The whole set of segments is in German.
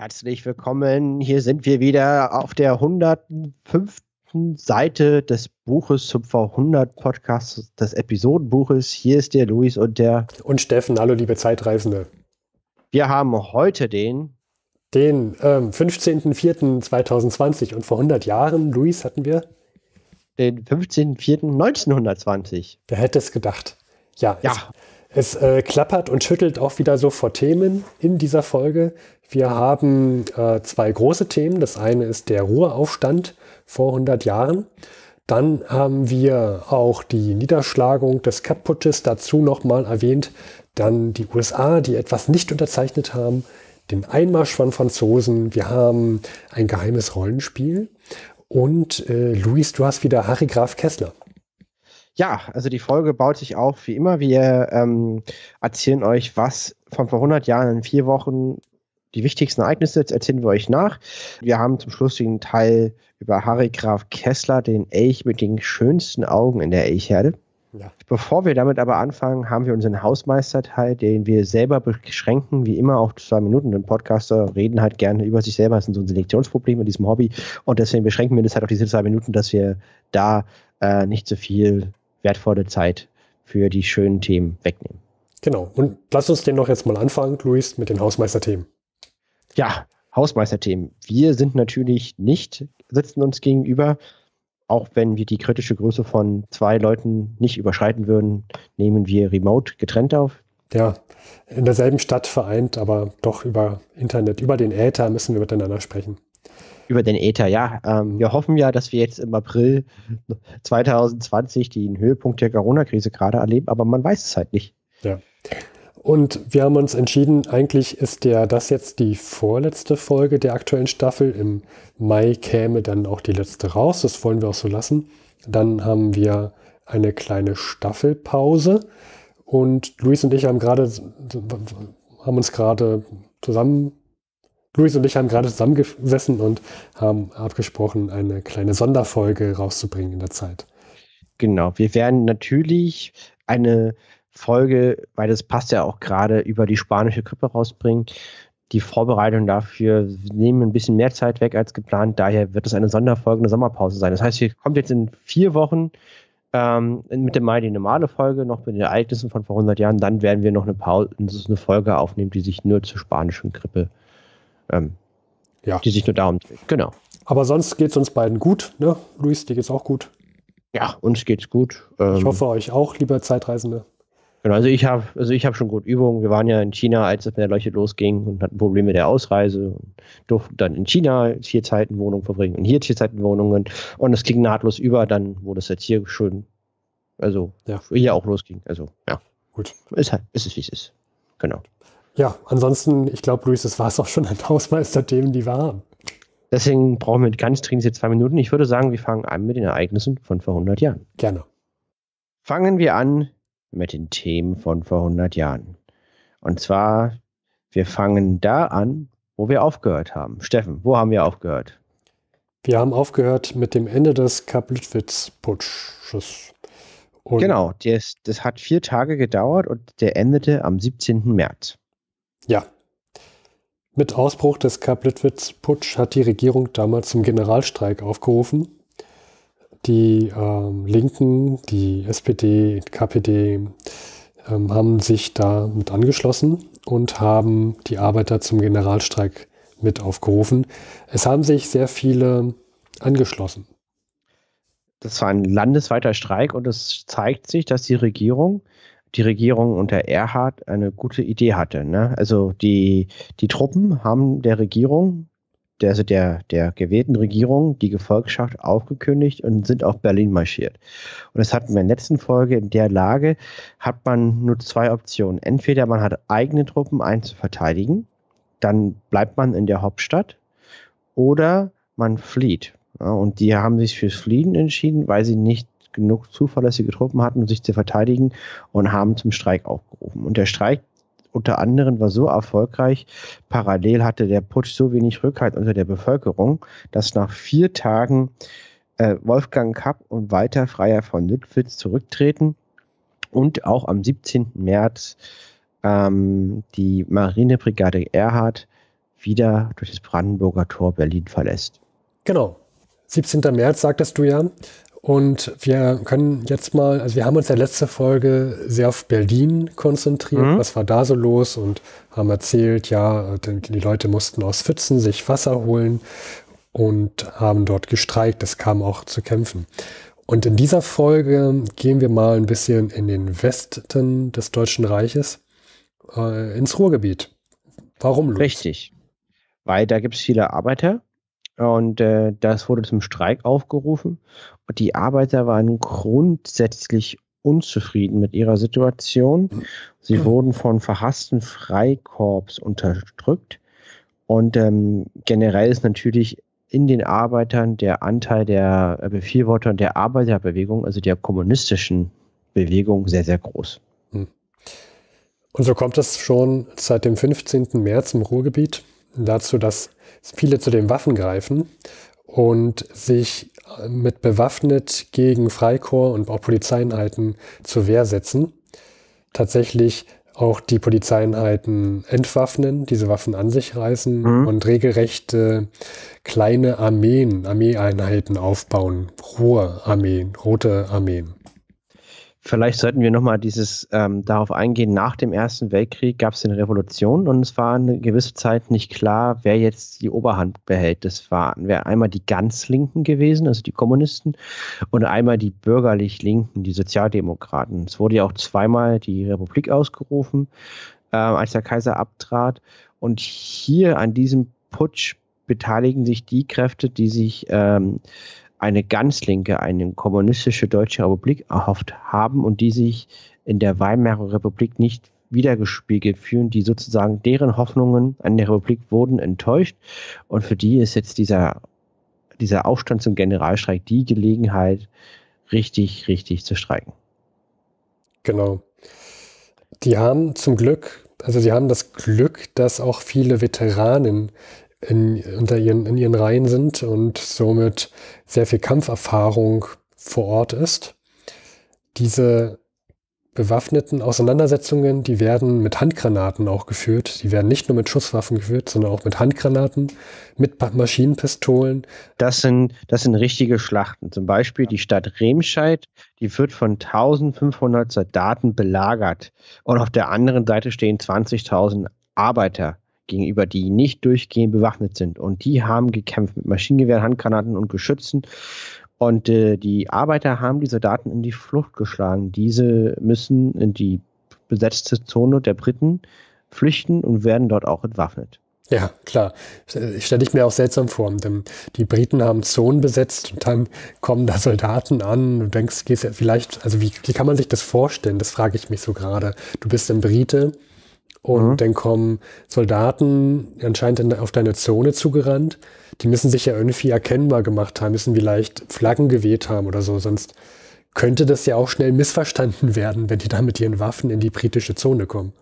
Herzlich willkommen. Hier sind wir wieder auf der 105. Seite des Buches zum V100 Podcast, des Episodenbuches. Hier ist der Luis und der. Und Steffen. Hallo, liebe Zeitreisende. Wir haben heute den. Den ähm, 15.04.2020 und vor 100 Jahren, Luis, hatten wir. Den 15.04.1920. Wer hätte es gedacht? Ja. Ja. Es, es äh, klappert und schüttelt auch wieder so vor Themen in dieser Folge. Wir haben äh, zwei große Themen. Das eine ist der Ruheaufstand vor 100 Jahren. Dann haben wir auch die Niederschlagung des Kaputsches dazu nochmal erwähnt. Dann die USA, die etwas nicht unterzeichnet haben. Den Einmarsch von Franzosen. Wir haben ein geheimes Rollenspiel. Und äh, Luis, du hast wieder Harry Graf Kessler ja, also die Folge baut sich auf wie immer. Wir ähm, erzählen euch, was von vor 100 Jahren in vier Wochen die wichtigsten Ereignisse jetzt erzählen wir euch nach. Wir haben zum Schluss den Teil über Harry Graf Kessler, den Elch mit den schönsten Augen in der Elchherde. Ja. Bevor wir damit aber anfangen, haben wir unseren Hausmeisterteil, den wir selber beschränken, wie immer auf zwei Minuten. Denn Podcaster reden halt gerne über sich selber. Das ist so ein Selektionsproblem in diesem Hobby. Und deswegen beschränken wir das halt auf diese zwei Minuten, dass wir da äh, nicht so viel wertvolle Zeit für die schönen Themen wegnehmen. Genau. Und lass uns den noch jetzt mal anfangen, Luis, mit den Hausmeisterthemen. Ja, Hausmeisterthemen. Wir sind natürlich nicht, sitzen uns gegenüber. Auch wenn wir die kritische Größe von zwei Leuten nicht überschreiten würden, nehmen wir remote getrennt auf. Ja, in derselben Stadt vereint, aber doch über Internet, über den Äther müssen wir miteinander sprechen über den Äther. Ja, ähm, wir hoffen ja, dass wir jetzt im April 2020 den Höhepunkt der Corona-Krise gerade erleben, aber man weiß es halt nicht. Ja. Und wir haben uns entschieden, eigentlich ist der, das jetzt die vorletzte Folge der aktuellen Staffel. Im Mai käme dann auch die letzte raus. Das wollen wir auch so lassen. Dann haben wir eine kleine Staffelpause. Und Luis und ich haben gerade, haben uns gerade zusammen Luis und ich haben gerade zusammengesessen und haben abgesprochen, eine kleine Sonderfolge rauszubringen in der Zeit. Genau, wir werden natürlich eine Folge, weil das passt ja auch gerade, über die spanische Krippe rausbringen. Die Vorbereitung dafür nehmen ein bisschen mehr Zeit weg als geplant. Daher wird es eine Sonderfolge, eine Sommerpause sein. Das heißt, hier kommt jetzt in vier Wochen ähm, Mitte Mai die normale Folge, noch mit den Ereignissen von vor 100 Jahren. Dann werden wir noch eine, Pause, eine Folge aufnehmen, die sich nur zur spanischen Krippe äh, ähm, ja. die sich nur darum dreht. Genau. Aber sonst geht es uns beiden gut, ne? Luis, dir geht's auch gut. Ja, uns geht's gut. Ähm, ich hoffe euch auch, lieber Zeitreisende. Genau, also ich habe also hab schon gut Übungen. Wir waren ja in China, als es mit der Leuchte losging und hatten Probleme mit der Ausreise und durften dann in China vier Zeiten Wohnungen verbringen und hier vier Wohnungen. Und es ging nahtlos über, dann, wo das jetzt hier schön, also ja. hier auch losging. Also ja. Gut. Ist halt, ist es, wie es ist. Genau. Ja, ansonsten, ich glaube, Luis, das war es auch schon an Hausmeisterthemen, die wir haben. Deswegen brauchen wir ganz dringend jetzt zwei Minuten. Ich würde sagen, wir fangen an mit den Ereignissen von vor 100 Jahren. Gerne. Fangen wir an mit den Themen von vor 100 Jahren. Und zwar, wir fangen da an, wo wir aufgehört haben. Steffen, wo haben wir aufgehört? Wir haben aufgehört mit dem Ende des Kaplittwitz-Putsches. Genau, das, das hat vier Tage gedauert und der endete am 17. März. Ja. Mit Ausbruch des Kaplittwitz-Putsch hat die Regierung damals zum Generalstreik aufgerufen. Die ähm, Linken, die SPD, KPD ähm, haben sich da mit angeschlossen und haben die Arbeiter zum Generalstreik mit aufgerufen. Es haben sich sehr viele angeschlossen. Das war ein landesweiter Streik und es zeigt sich, dass die Regierung die Regierung unter Erhard eine gute Idee hatte. Ne? Also die, die Truppen haben der Regierung, der, also der, der gewählten Regierung, die Gefolgschaft aufgekündigt und sind auf Berlin marschiert. Und das hatten wir in der letzten Folge. In der Lage hat man nur zwei Optionen. Entweder man hat eigene Truppen einzuverteidigen, dann bleibt man in der Hauptstadt, oder man flieht. Ja, und die haben sich fürs Fliehen entschieden, weil sie nicht genug zuverlässige Truppen hatten, um sich zu verteidigen und haben zum Streik aufgerufen. Und der Streik unter anderem war so erfolgreich, parallel hatte der Putsch so wenig Rückhalt unter der Bevölkerung, dass nach vier Tagen äh, Wolfgang Kapp und Walter Freier von Lüttwitz zurücktreten und auch am 17. März ähm, die Marinebrigade Erhard wieder durch das Brandenburger Tor Berlin verlässt. Genau. 17. März, sagtest du ja. Und wir können jetzt mal, also wir haben uns in der letzten Folge sehr auf Berlin konzentriert, mhm. was war da so los und haben erzählt, ja, die Leute mussten aus Pfützen sich Wasser holen und haben dort gestreikt. Das kam auch zu kämpfen. Und in dieser Folge gehen wir mal ein bisschen in den Westen des Deutschen Reiches, äh, ins Ruhrgebiet. Warum los? Richtig. Weil da gibt es viele Arbeiter, und äh, das wurde zum Streik aufgerufen. Und die Arbeiter waren grundsätzlich unzufrieden mit ihrer Situation. Sie wurden von verhassten Freikorps unterdrückt. Und ähm, generell ist natürlich in den Arbeitern der Anteil der Befürworter der Arbeiterbewegung, also der kommunistischen Bewegung, sehr, sehr groß. Hm. Und so kommt es schon seit dem 15. März im Ruhrgebiet dazu, dass viele zu den Waffen greifen und sich mit bewaffnet gegen Freikorps und auch Polizeieinheiten zur Wehr setzen. Tatsächlich auch die Polizeieinheiten entwaffnen, diese Waffen an sich reißen mhm. und regelrechte kleine Armeen, Armeeeinheiten aufbauen. Hohe Armeen, rote Armeen. Vielleicht sollten wir nochmal dieses ähm, darauf eingehen, nach dem Ersten Weltkrieg gab es eine Revolution und es war eine gewisse Zeit nicht klar, wer jetzt die Oberhand behält. Das waren wär einmal die ganz Linken gewesen, also die Kommunisten, und einmal die bürgerlich Linken, die Sozialdemokraten. Es wurde ja auch zweimal die Republik ausgerufen, äh, als der Kaiser abtrat. Und hier an diesem Putsch beteiligen sich die Kräfte, die sich ähm, eine ganz linke, eine kommunistische Deutsche Republik erhofft haben und die sich in der Weimarer Republik nicht wiedergespiegelt fühlen, die sozusagen deren Hoffnungen an der Republik wurden enttäuscht und für die ist jetzt dieser, dieser Aufstand zum Generalstreik die Gelegenheit, richtig, richtig zu streiken. Genau. Die haben zum Glück, also sie haben das Glück, dass auch viele Veteranen in, unter ihren, in ihren Reihen sind und somit sehr viel Kampferfahrung vor Ort ist. Diese bewaffneten Auseinandersetzungen, die werden mit Handgranaten auch geführt. Die werden nicht nur mit Schusswaffen geführt, sondern auch mit Handgranaten, mit Maschinenpistolen. Das sind, das sind richtige Schlachten. Zum Beispiel die Stadt Remscheid, die wird von 1500 Soldaten belagert. Und auf der anderen Seite stehen 20.000 Arbeiter gegenüber, die nicht durchgehend bewaffnet sind. Und die haben gekämpft mit Maschinengewehren, Handgranaten und Geschützen. Und äh, die Arbeiter haben die Soldaten in die Flucht geschlagen. Diese müssen in die besetzte Zone der Briten flüchten und werden dort auch entwaffnet. Ja, klar. Stelle ich mir auch seltsam vor. Denn die Briten haben Zonen besetzt und dann kommen da Soldaten an. Du denkst, gehst ja vielleicht, also wie, wie kann man sich das vorstellen? Das frage ich mich so gerade. Du bist ein Brite, und mhm. dann kommen Soldaten anscheinend auf deine Zone zugerannt. Die müssen sich ja irgendwie erkennbar gemacht haben, müssen vielleicht Flaggen geweht haben oder so. Sonst könnte das ja auch schnell missverstanden werden, wenn die da mit ihren Waffen in die britische Zone kommen.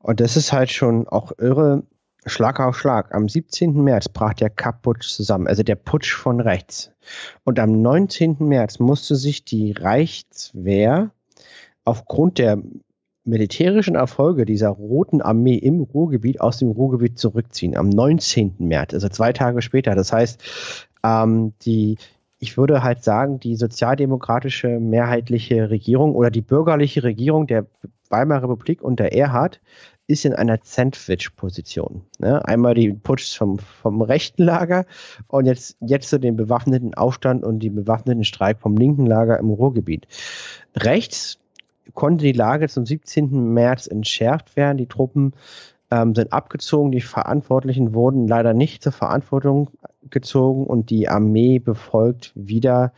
Und das ist halt schon auch irre. Schlag auf Schlag. Am 17. März brach der Kapp-Putsch zusammen, also der Putsch von rechts. Und am 19. März musste sich die Reichswehr aufgrund der militärischen Erfolge dieser Roten Armee im Ruhrgebiet aus dem Ruhrgebiet zurückziehen, am 19. März, also zwei Tage später. Das heißt, ähm, die, ich würde halt sagen, die sozialdemokratische mehrheitliche Regierung oder die bürgerliche Regierung der Weimarer Republik unter Erhard ist in einer Sandwich-Position. Ne? Einmal die Putsch vom, vom rechten Lager und jetzt, jetzt so den bewaffneten Aufstand und den bewaffneten Streik vom linken Lager im Ruhrgebiet. Rechts konnte die Lage zum 17. März entschärft werden. Die Truppen ähm, sind abgezogen, die Verantwortlichen wurden leider nicht zur Verantwortung gezogen und die Armee befolgt wieder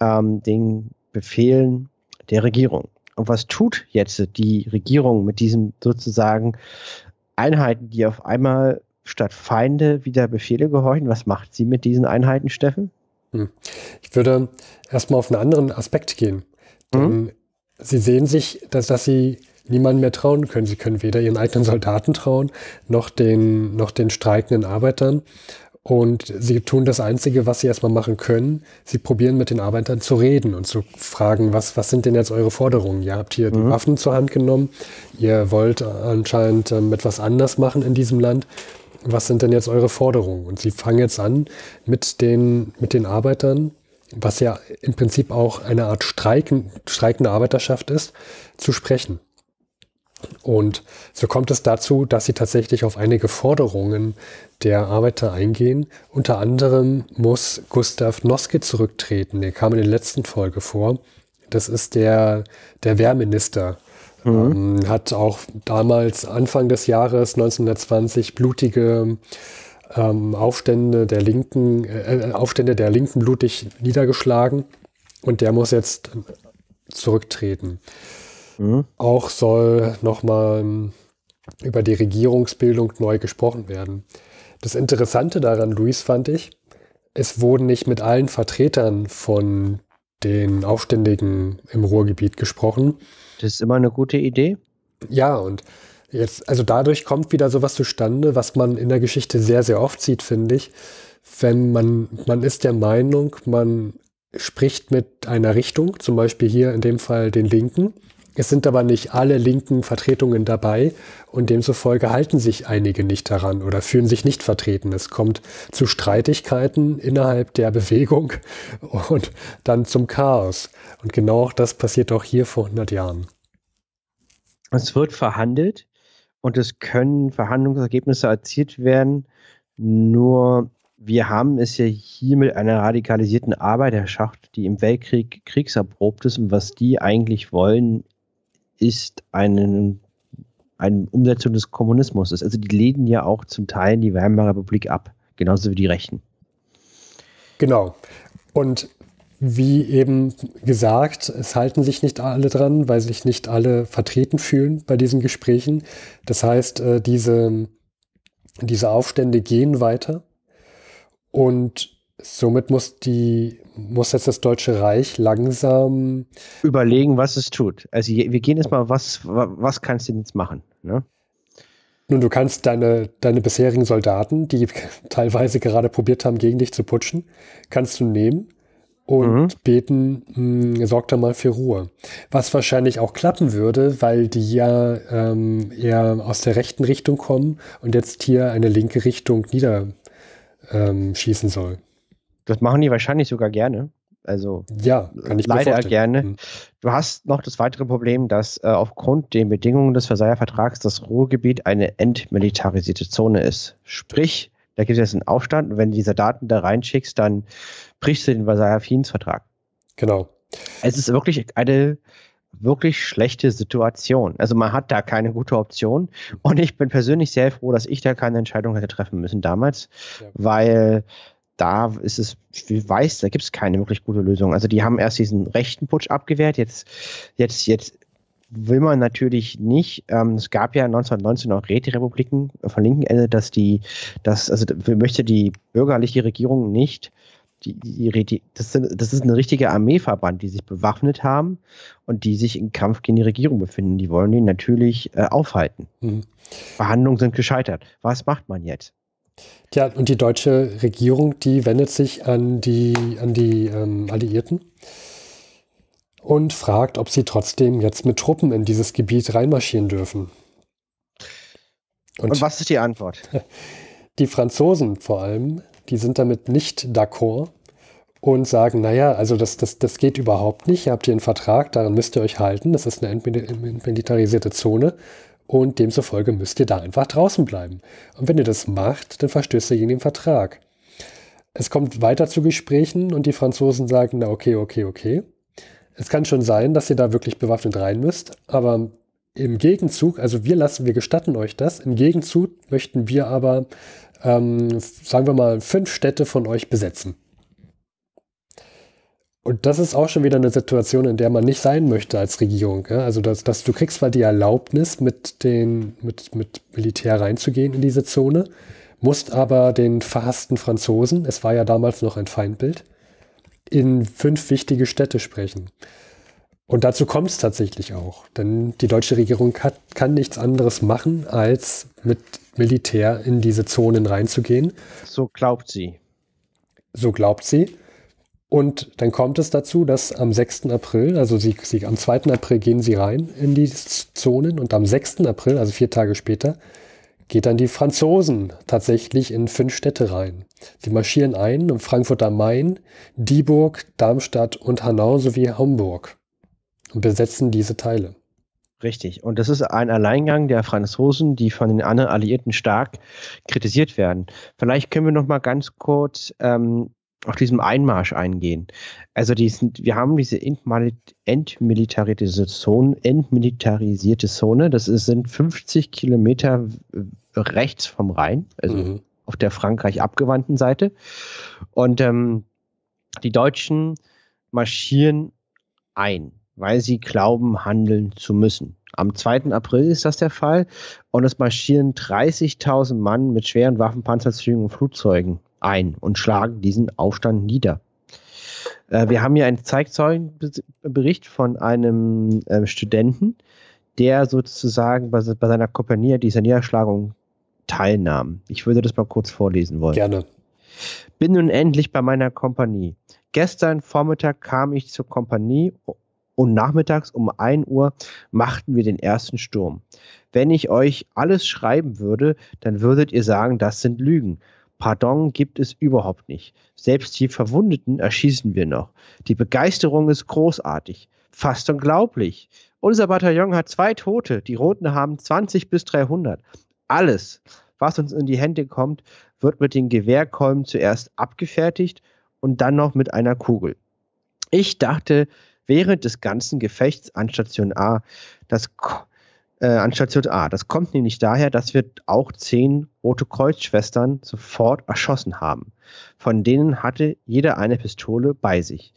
ähm, den Befehlen der Regierung. Und was tut jetzt die Regierung mit diesen sozusagen Einheiten, die auf einmal statt Feinde wieder Befehle gehorchen? Was macht sie mit diesen Einheiten, Steffen? Hm. Ich würde erstmal auf einen anderen Aspekt gehen. Denn mhm sie sehen sich, dass, dass sie niemanden mehr trauen können. Sie können weder ihren eigenen Soldaten trauen, noch den, noch den streikenden Arbeitern. Und sie tun das Einzige, was sie erstmal machen können. Sie probieren mit den Arbeitern zu reden und zu fragen, was, was sind denn jetzt eure Forderungen? Ihr habt hier mhm. die Waffen zur Hand genommen. Ihr wollt anscheinend ähm, etwas anders machen in diesem Land. Was sind denn jetzt eure Forderungen? Und sie fangen jetzt an, mit den, mit den Arbeitern was ja im Prinzip auch eine Art Streiken, streikende Arbeiterschaft ist, zu sprechen. Und so kommt es dazu, dass sie tatsächlich auf einige Forderungen der Arbeiter eingehen. Unter anderem muss Gustav Noske zurücktreten. Der kam in der letzten Folge vor. Das ist der, der Wehrminister. Mhm. Ähm, hat auch damals Anfang des Jahres 1920 blutige ähm, Aufstände der Linken, äh, äh, Aufstände der Linken blutig niedergeschlagen und der muss jetzt zurücktreten. Mhm. Auch soll nochmal ähm, über die Regierungsbildung neu gesprochen werden. Das Interessante daran, Luis, fand ich, es wurden nicht mit allen Vertretern von den Aufständigen im Ruhrgebiet gesprochen. Das ist immer eine gute Idee. Ja, und Jetzt, also dadurch kommt wieder sowas zustande, was man in der Geschichte sehr, sehr oft sieht, finde ich. Wenn man, man ist der Meinung, man spricht mit einer Richtung, zum Beispiel hier in dem Fall den Linken. Es sind aber nicht alle linken Vertretungen dabei und demzufolge halten sich einige nicht daran oder fühlen sich nicht vertreten. Es kommt zu Streitigkeiten innerhalb der Bewegung und dann zum Chaos. Und genau das passiert auch hier vor 100 Jahren. Es wird verhandelt, und es können Verhandlungsergebnisse erzielt werden. Nur wir haben es ja hier mit einer radikalisierten Arbeiterschaft, die im Weltkrieg kriegserprobt ist und was die eigentlich wollen, ist einen, eine Umsetzung des Kommunismus. Also die lehnen ja auch zum Teil die Weimarer Republik ab, genauso wie die Rechten. Genau. Und wie eben gesagt, es halten sich nicht alle dran, weil sich nicht alle vertreten fühlen bei diesen Gesprächen. Das heißt, äh, diese, diese Aufstände gehen weiter und somit muss die muss jetzt das Deutsche Reich langsam überlegen, was es tut. Also wir gehen jetzt mal, was, was kannst du denn jetzt machen? Ne? Nun, du kannst deine, deine bisherigen Soldaten, die teilweise gerade probiert haben, gegen dich zu putschen, kannst du nehmen und mhm. beten, mh, hm, sorgt da mal für Ruhe. Was wahrscheinlich auch klappen würde, weil die ja ähm, eher aus der rechten Richtung kommen und jetzt hier eine linke Richtung niederschießen ähm, soll. Das machen die wahrscheinlich sogar gerne. Also ja, kann ich leider gerne. Hm. Du hast noch das weitere Problem, dass äh, aufgrund den Bedingungen des Versailler Vertrags das Ruhrgebiet eine entmilitarisierte Zone ist. Sprich, da gibt es jetzt einen Aufstand und wenn du diese Daten da reinschickst, dann brichst du den Versailler vertrag Genau. Es ist wirklich eine wirklich schlechte Situation. Also man hat da keine gute Option und ich bin persönlich sehr froh, dass ich da keine Entscheidung hätte treffen müssen damals, ja. weil da ist es, wie weiß, da gibt es keine wirklich gute Lösung. Also die haben erst diesen rechten Putsch abgewehrt, jetzt, jetzt, jetzt will man natürlich nicht. Ähm, es gab ja 1919 auch Räterepubliken von linken Ende, dass die, dass, also möchte die bürgerliche Regierung nicht. Die, die, die, das, sind, das ist ein richtiger Armeeverband, die sich bewaffnet haben und die sich im Kampf gegen die Regierung befinden. Die wollen ihn natürlich äh, aufhalten. Mhm. Verhandlungen sind gescheitert. Was macht man jetzt? Tja, und die deutsche Regierung, die wendet sich an die, an die ähm, Alliierten und fragt, ob sie trotzdem jetzt mit Truppen in dieses Gebiet reinmarschieren dürfen. Und, und was ist die Antwort? Die Franzosen vor allem, die sind damit nicht d'accord und sagen, naja, also das, das, das geht überhaupt nicht, ihr habt hier einen Vertrag, daran müsst ihr euch halten, das ist eine entmilitarisierte Zone und demzufolge müsst ihr da einfach draußen bleiben. Und wenn ihr das macht, dann verstößt ihr gegen den Vertrag. Es kommt weiter zu Gesprächen und die Franzosen sagen, na okay, okay, okay. Es kann schon sein, dass ihr da wirklich bewaffnet rein müsst, aber im Gegenzug, also wir lassen, wir gestatten euch das, im Gegenzug möchten wir aber, ähm, sagen wir mal, fünf Städte von euch besetzen. Und das ist auch schon wieder eine Situation, in der man nicht sein möchte als Regierung. Ja? Also, dass, dass, du kriegst zwar die Erlaubnis, mit, den, mit, mit Militär reinzugehen in diese Zone, musst aber den verhassten Franzosen, es war ja damals noch ein Feindbild, in fünf wichtige Städte sprechen. Und dazu kommt es tatsächlich auch, denn die deutsche Regierung hat, kann nichts anderes machen, als mit Militär in diese Zonen reinzugehen. So glaubt sie. So glaubt sie. Und dann kommt es dazu, dass am 6. April, also sie, sie, am 2. April gehen sie rein in die Zonen und am 6. April, also vier Tage später, geht dann die Franzosen tatsächlich in fünf Städte rein. Sie marschieren ein um Frankfurt am Main, Dieburg, Darmstadt und Hanau sowie Hamburg und besetzen diese Teile. Richtig. Und das ist ein Alleingang der Franzosen, die von den anderen Alliierten stark kritisiert werden. Vielleicht können wir noch mal ganz kurz ähm, auf diesem Einmarsch eingehen. Also die sind, wir haben diese entmilitarisierte Zone, entmilitarisierte Zone, das ist, sind 50 Kilometer rechts vom Rhein, also mhm. auf der Frankreich abgewandten Seite. Und ähm, die Deutschen marschieren ein, weil sie glauben, handeln zu müssen. Am 2. April ist das der Fall und es marschieren 30.000 Mann mit schweren Waffen, Panzerzügen und Flugzeugen ein und schlagen diesen Aufstand nieder. Äh, wir haben hier einen Zeitzeugenbericht von einem äh, Studenten, der sozusagen bei, bei seiner Kompanie dieser Niederschlagung teilnahm. Ich würde das mal kurz vorlesen wollen. Gerne. Bin nun endlich bei meiner Kompanie. Gestern Vormittag kam ich zur Kompanie und nachmittags um 1 Uhr machten wir den ersten Sturm. Wenn ich euch alles schreiben würde, dann würdet ihr sagen, das sind Lügen. Pardon gibt es überhaupt nicht. Selbst die Verwundeten erschießen wir noch. Die Begeisterung ist großartig. Fast unglaublich. Unser Bataillon hat zwei Tote. Die Roten haben 20 bis 300. Alles, was uns in die Hände kommt, wird mit den Gewehrkolben zuerst abgefertigt und dann noch mit einer Kugel. Ich dachte während des ganzen Gefechts an Station A, dass äh, an Station A. Das kommt nämlich daher, dass wir auch zehn Rote Kreuzschwestern sofort erschossen haben. Von denen hatte jeder eine Pistole bei sich.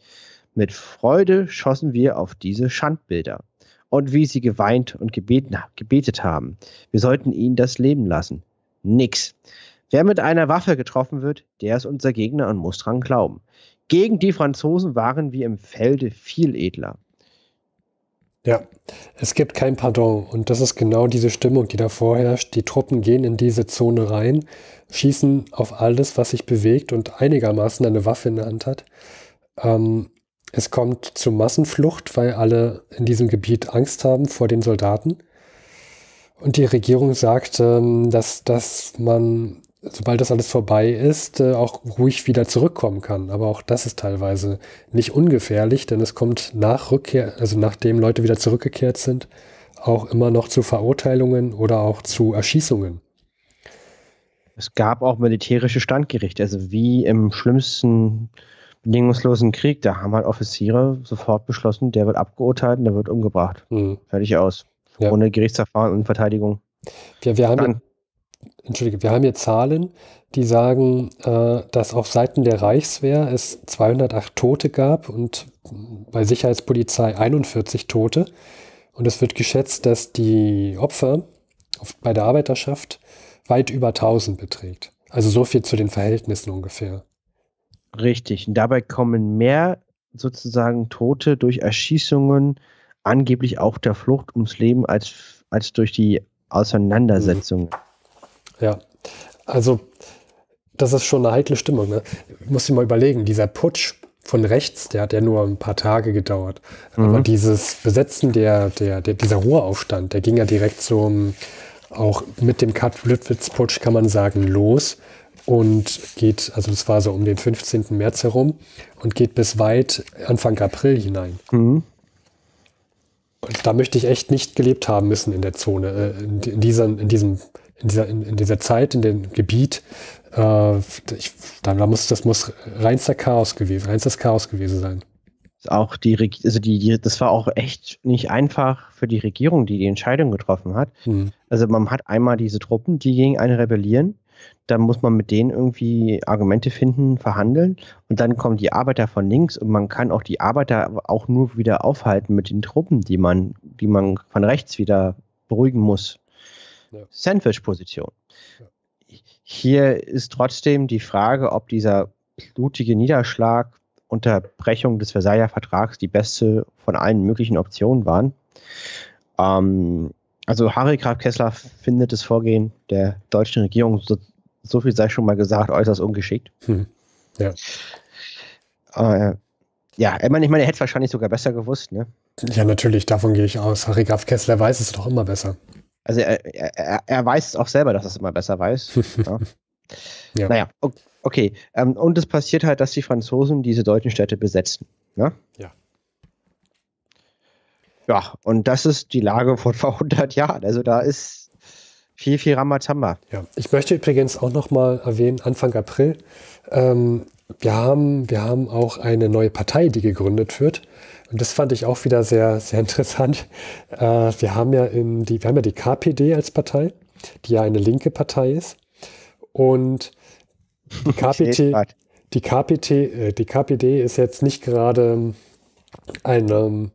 Mit Freude schossen wir auf diese Schandbilder. Und wie sie geweint und gebeten, gebetet haben. Wir sollten ihnen das Leben lassen. Nix. Wer mit einer Waffe getroffen wird, der ist unser Gegner und muss dran glauben. Gegen die Franzosen waren wir im Felde viel edler. Ja, es gibt kein Pardon und das ist genau diese Stimmung, die da vorherrscht. Die Truppen gehen in diese Zone rein, schießen auf alles, was sich bewegt und einigermaßen eine Waffe in der Hand hat. Ähm, es kommt zu Massenflucht, weil alle in diesem Gebiet Angst haben vor den Soldaten. Und die Regierung sagt, ähm, dass, dass man sobald das alles vorbei ist, äh, auch ruhig wieder zurückkommen kann. Aber auch das ist teilweise nicht ungefährlich, denn es kommt nach Rückkehr, also nachdem Leute wieder zurückgekehrt sind, auch immer noch zu Verurteilungen oder auch zu Erschießungen. Es gab auch militärische Standgerichte, also wie im schlimmsten bedingungslosen Krieg, da haben halt Offiziere sofort beschlossen, der wird abgeurteilt und der wird umgebracht. Mhm. Fertig aus. Ja. Ohne Gerichtsverfahren und Verteidigung. Ja, wir haben, entschuldige, wir haben hier Zahlen, die sagen, äh, dass auf Seiten der Reichswehr es 208 Tote gab und bei Sicherheitspolizei 41 Tote. Und es wird geschätzt, dass die Opfer bei der Arbeiterschaft weit über 1000 beträgt. Also so viel zu den Verhältnissen ungefähr. Richtig. Und dabei kommen mehr sozusagen Tote durch Erschießungen, angeblich auch der Flucht ums Leben, als, als durch die mhm. Auseinandersetzungen. Mhm. Ja, also das ist schon eine heikle Stimmung. Ne? Muss ich mal überlegen, dieser Putsch von rechts, der hat ja nur ein paar Tage gedauert. Mhm. Aber dieses Besetzen der, der, der, dieser Ruheaufstand, der ging ja direkt so auch mit dem Kat-Lüttwitz-Putsch kann man sagen, los und geht, also das war so um den 15. März herum und geht bis weit Anfang April hinein. Mhm. Und da möchte ich echt nicht gelebt haben müssen in der Zone, äh, in, in, dieser, in diesem in dieser, in, in dieser Zeit, in dem Gebiet, äh, ich, da, da, muss, das muss reinster Chaos gewesen, reinstes Chaos gewesen sein. Auch die, also die, die, das war auch echt nicht einfach für die Regierung, die die Entscheidung getroffen hat. Mhm. Also man hat einmal diese Truppen, die gegen einen rebellieren, dann muss man mit denen irgendwie Argumente finden, verhandeln und dann kommen die Arbeiter von links und man kann auch die Arbeiter auch nur wieder aufhalten mit den Truppen, die man, die man von rechts wieder beruhigen muss ja. Sandwich-Position. Ja. Hier ist trotzdem die Frage, ob dieser blutige Niederschlag, Unterbrechung des Versailler Vertrags die beste von allen möglichen Optionen waren. Ähm, also Harry Graf Kessler findet das Vorgehen der deutschen Regierung, so, so viel sei schon mal gesagt, äußerst ungeschickt. Hm. Ja. Äh, ja, ich meine, ich meine, er hätte es wahrscheinlich sogar besser gewusst, ne? Ja, natürlich, davon gehe ich aus. Harry Graf Kessler weiß es doch immer besser. Also er, er, er weiß es auch selber, dass er es immer besser weiß. ja. ja. Naja, okay. Ähm, und es passiert halt, dass die Franzosen diese deutschen Städte besetzen. Ne? Ja. Ja, und das ist die Lage von vor 100 Jahren. Also da ist viel, viel Ramazamba. Ja, ich möchte übrigens auch nochmal erwähnen, Anfang April, ähm, wir, haben, wir haben auch eine neue Partei, die gegründet wird. Und das fand ich auch wieder sehr, sehr interessant. Äh, wir, haben ja in die, wir haben ja die KPD als Partei, die ja eine linke Partei ist. Und die KPT, die KPT, äh, die KPD ist jetzt nicht gerade eine ähm,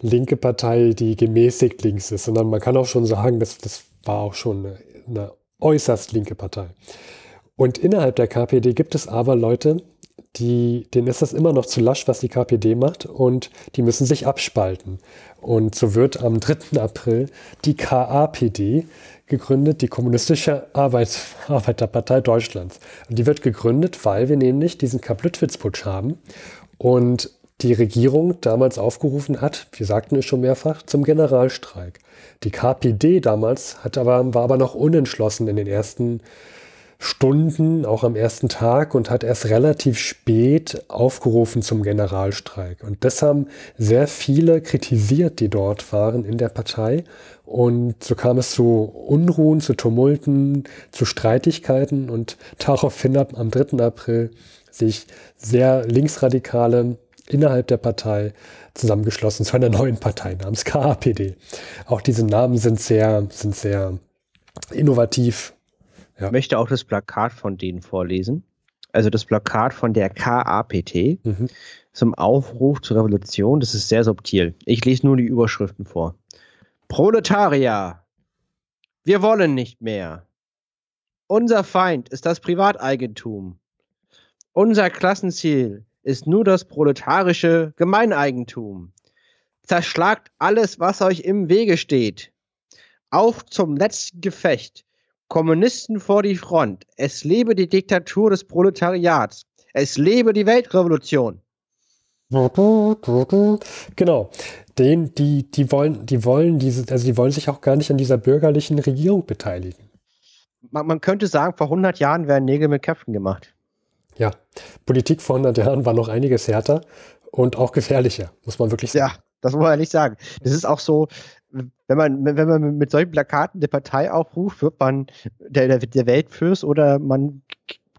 linke Partei, die gemäßigt links ist, sondern man kann auch schon sagen, dass das war auch schon eine, eine äußerst linke Partei. Und innerhalb der KPD gibt es aber Leute, die, denen ist das immer noch zu lasch, was die KPD macht und die müssen sich abspalten. Und so wird am 3. April die KAPD gegründet, die Kommunistische Arbeits Arbeiterpartei Deutschlands. Und die wird gegründet, weil wir nämlich diesen Kapp-Lüttwitz-Putsch haben und die Regierung damals aufgerufen hat, wir sagten es schon mehrfach, zum Generalstreik. Die KPD damals hat aber, war aber noch unentschlossen in den ersten Jahren. Stunden, auch am ersten Tag und hat erst relativ spät aufgerufen zum Generalstreik. Und das haben sehr viele kritisiert, die dort waren in der Partei. Und so kam es zu Unruhen, zu Tumulten, zu Streitigkeiten. Und daraufhin hat am 3. April sich sehr linksradikale innerhalb der Partei zusammengeschlossen zu einer neuen Partei namens KAPD. Auch diese Namen sind sehr, sind sehr innovativ ja. Ich möchte auch das Plakat von denen vorlesen. Also das Plakat von der KAPT mhm. zum Aufruf zur Revolution. Das ist sehr subtil. Ich lese nur die Überschriften vor. Proletarier, wir wollen nicht mehr. Unser Feind ist das Privateigentum. Unser Klassenziel ist nur das proletarische Gemeineigentum. Zerschlagt alles, was euch im Wege steht. Auch zum letzten Gefecht Kommunisten vor die Front. Es lebe die Diktatur des Proletariats. Es lebe die Weltrevolution. Genau. Den, die, die wollen, die wollen diese, also die wollen sich auch gar nicht an dieser bürgerlichen Regierung beteiligen. Man, man könnte sagen, vor 100 Jahren werden Nägel mit Köpfen gemacht. Ja, Politik vor 100 Jahren war noch einiges härter und auch gefährlicher, muss man wirklich sagen. Ja, das muss man ehrlich sagen. Das ist auch so, wenn man, wenn man mit solchen Plakaten der Partei aufruft, wird man der, der Weltfürst oder man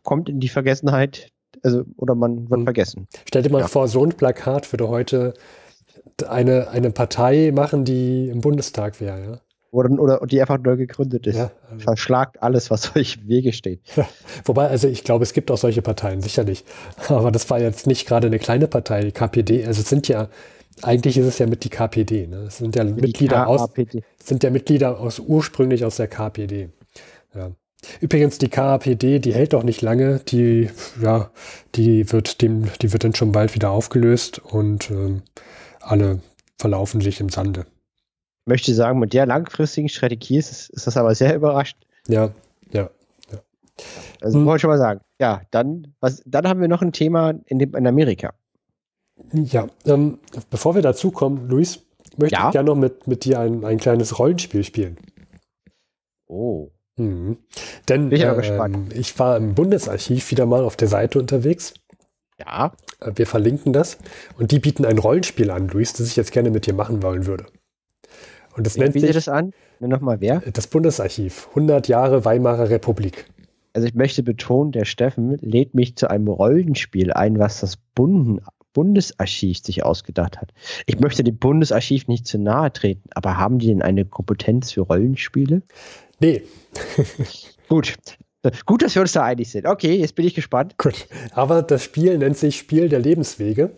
kommt in die Vergessenheit, also oder man wird mhm. vergessen. Stell dir mal ja. vor, so ein Plakat würde heute eine, eine Partei machen, die im Bundestag wäre, ja. Oder, oder die einfach neu gegründet ist. Ja, also. Verschlagt alles, was euch im Wege steht. Wobei, also ich glaube, es gibt auch solche Parteien, sicherlich. Aber das war jetzt nicht gerade eine kleine Partei, die KPD. Also es sind ja, eigentlich ist es ja mit die KPD. Ne? Es sind ja die Mitglieder KAPD. aus, sind ja Mitglieder aus ursprünglich aus der KPD. Ja. Übrigens, die KAPD, die hält doch nicht lange. Die, ja, die wird dem, die wird dann schon bald wieder aufgelöst und ähm, alle verlaufen sich im Sande. Ich möchte sagen, mit der langfristigen Strategie ist, ist das aber sehr überraschend. Ja, ja, ja. Also, hm. wollte ich schon mal sagen. Ja, dann, was, dann haben wir noch ein Thema in, dem, in Amerika. Ja, ähm, bevor wir dazu kommen, Luis, möchte ja? ich gerne noch mit, mit dir ein, ein kleines Rollenspiel spielen. Oh. Mhm. Denn ich, äh, ich war im Bundesarchiv wieder mal auf der Seite unterwegs. Ja. Äh, wir verlinken das. Und die bieten ein Rollenspiel an, Luis, das ich jetzt gerne mit dir machen wollen würde. Und das Wie nennt sich. das an? Nochmal wer? Das Bundesarchiv. 100 Jahre Weimarer Republik. Also ich möchte betonen, der Steffen lädt mich zu einem Rollenspiel ein, was das Bunden, Bundesarchiv sich ausgedacht hat. Ich möchte dem Bundesarchiv nicht zu nahe treten, aber haben die denn eine Kompetenz für Rollenspiele? Nee. Gut. Gut, dass wir uns da einig sind. Okay, jetzt bin ich gespannt. Gut. Aber das Spiel nennt sich Spiel der Lebenswege.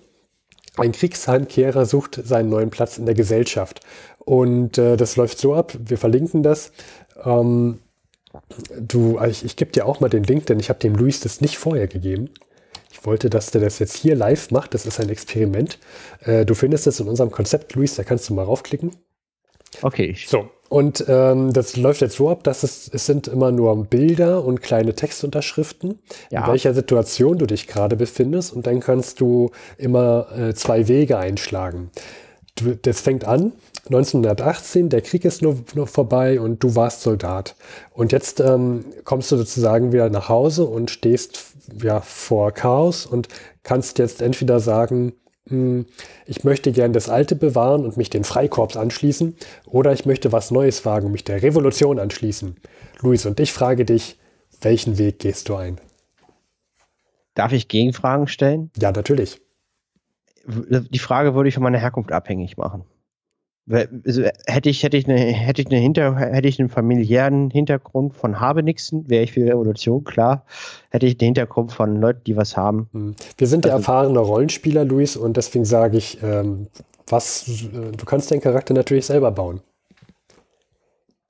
Ein Kriegsheimkehrer sucht seinen neuen Platz in der Gesellschaft. Und äh, das läuft so ab, wir verlinken das. Ähm, du, ich, ich gebe dir auch mal den Link, denn ich habe dem Luis das nicht vorher gegeben wollte, dass der das jetzt hier live macht. Das ist ein Experiment. Äh, du findest es in unserem Konzept, Luis, da kannst du mal raufklicken. Okay. So, und ähm, das läuft jetzt so ab, dass es, es sind immer nur Bilder und kleine Textunterschriften, ja. in welcher Situation du dich gerade befindest. Und dann kannst du immer äh, zwei Wege einschlagen. Du, das fängt an, 1918, der Krieg ist nur noch vorbei und du warst Soldat. Und jetzt ähm, kommst du sozusagen wieder nach Hause und stehst ja, vor Chaos und kannst jetzt entweder sagen, hm, ich möchte gern das Alte bewahren und mich den Freikorps anschließen, oder ich möchte was Neues wagen und mich der Revolution anschließen. Luis, und ich frage dich, welchen Weg gehst du ein? Darf ich Gegenfragen stellen? Ja, natürlich. Die Frage würde ich von meiner Herkunft abhängig machen. Also, äh, hätte ich, hätte ich eine, hätte ich eine Hinter, hätte ich einen familiären Hintergrund von Habenixen, wäre ich für Revolution, klar. Hätte ich den Hintergrund von Leuten, die was haben. Mhm. Wir sind also, der erfahrene Rollenspieler, Luis, und deswegen sage ich, ähm, was, äh, du kannst deinen Charakter natürlich selber bauen.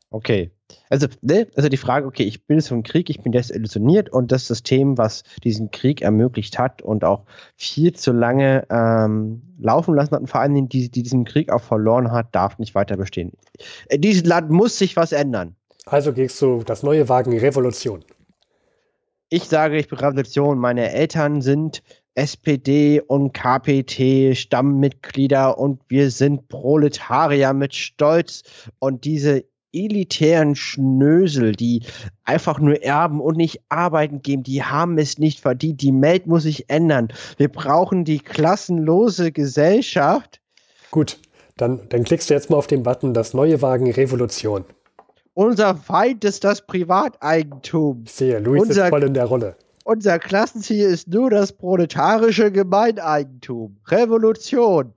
Okay also, ne? also die Frage, okay, ich bin jetzt vom Krieg, ich bin desillusioniert und das System, was diesen Krieg ermöglicht hat und auch viel zu lange ähm, laufen lassen hat und vor allen Dingen, die, die diesen Krieg auch verloren hat, darf nicht weiter bestehen. In diesem Land muss sich was ändern. Also gehst du das neue Wagen Revolution. Ich sage, ich bin Revolution. Meine Eltern sind SPD und KPT Stammmitglieder und wir sind Proletarier mit Stolz und diese elitären Schnösel, die einfach nur erben und nicht arbeiten gehen, die haben es nicht verdient. Die Welt muss sich ändern. Wir brauchen die klassenlose Gesellschaft. Gut, dann, dann klickst du jetzt mal auf den Button Das neue Wagen Revolution. Unser Feind ist das Privateigentum. Ich sehe, Luis unser, ist voll in der Rolle. Unser Klassenziel ist nur das proletarische Gemeineigentum. Revolution.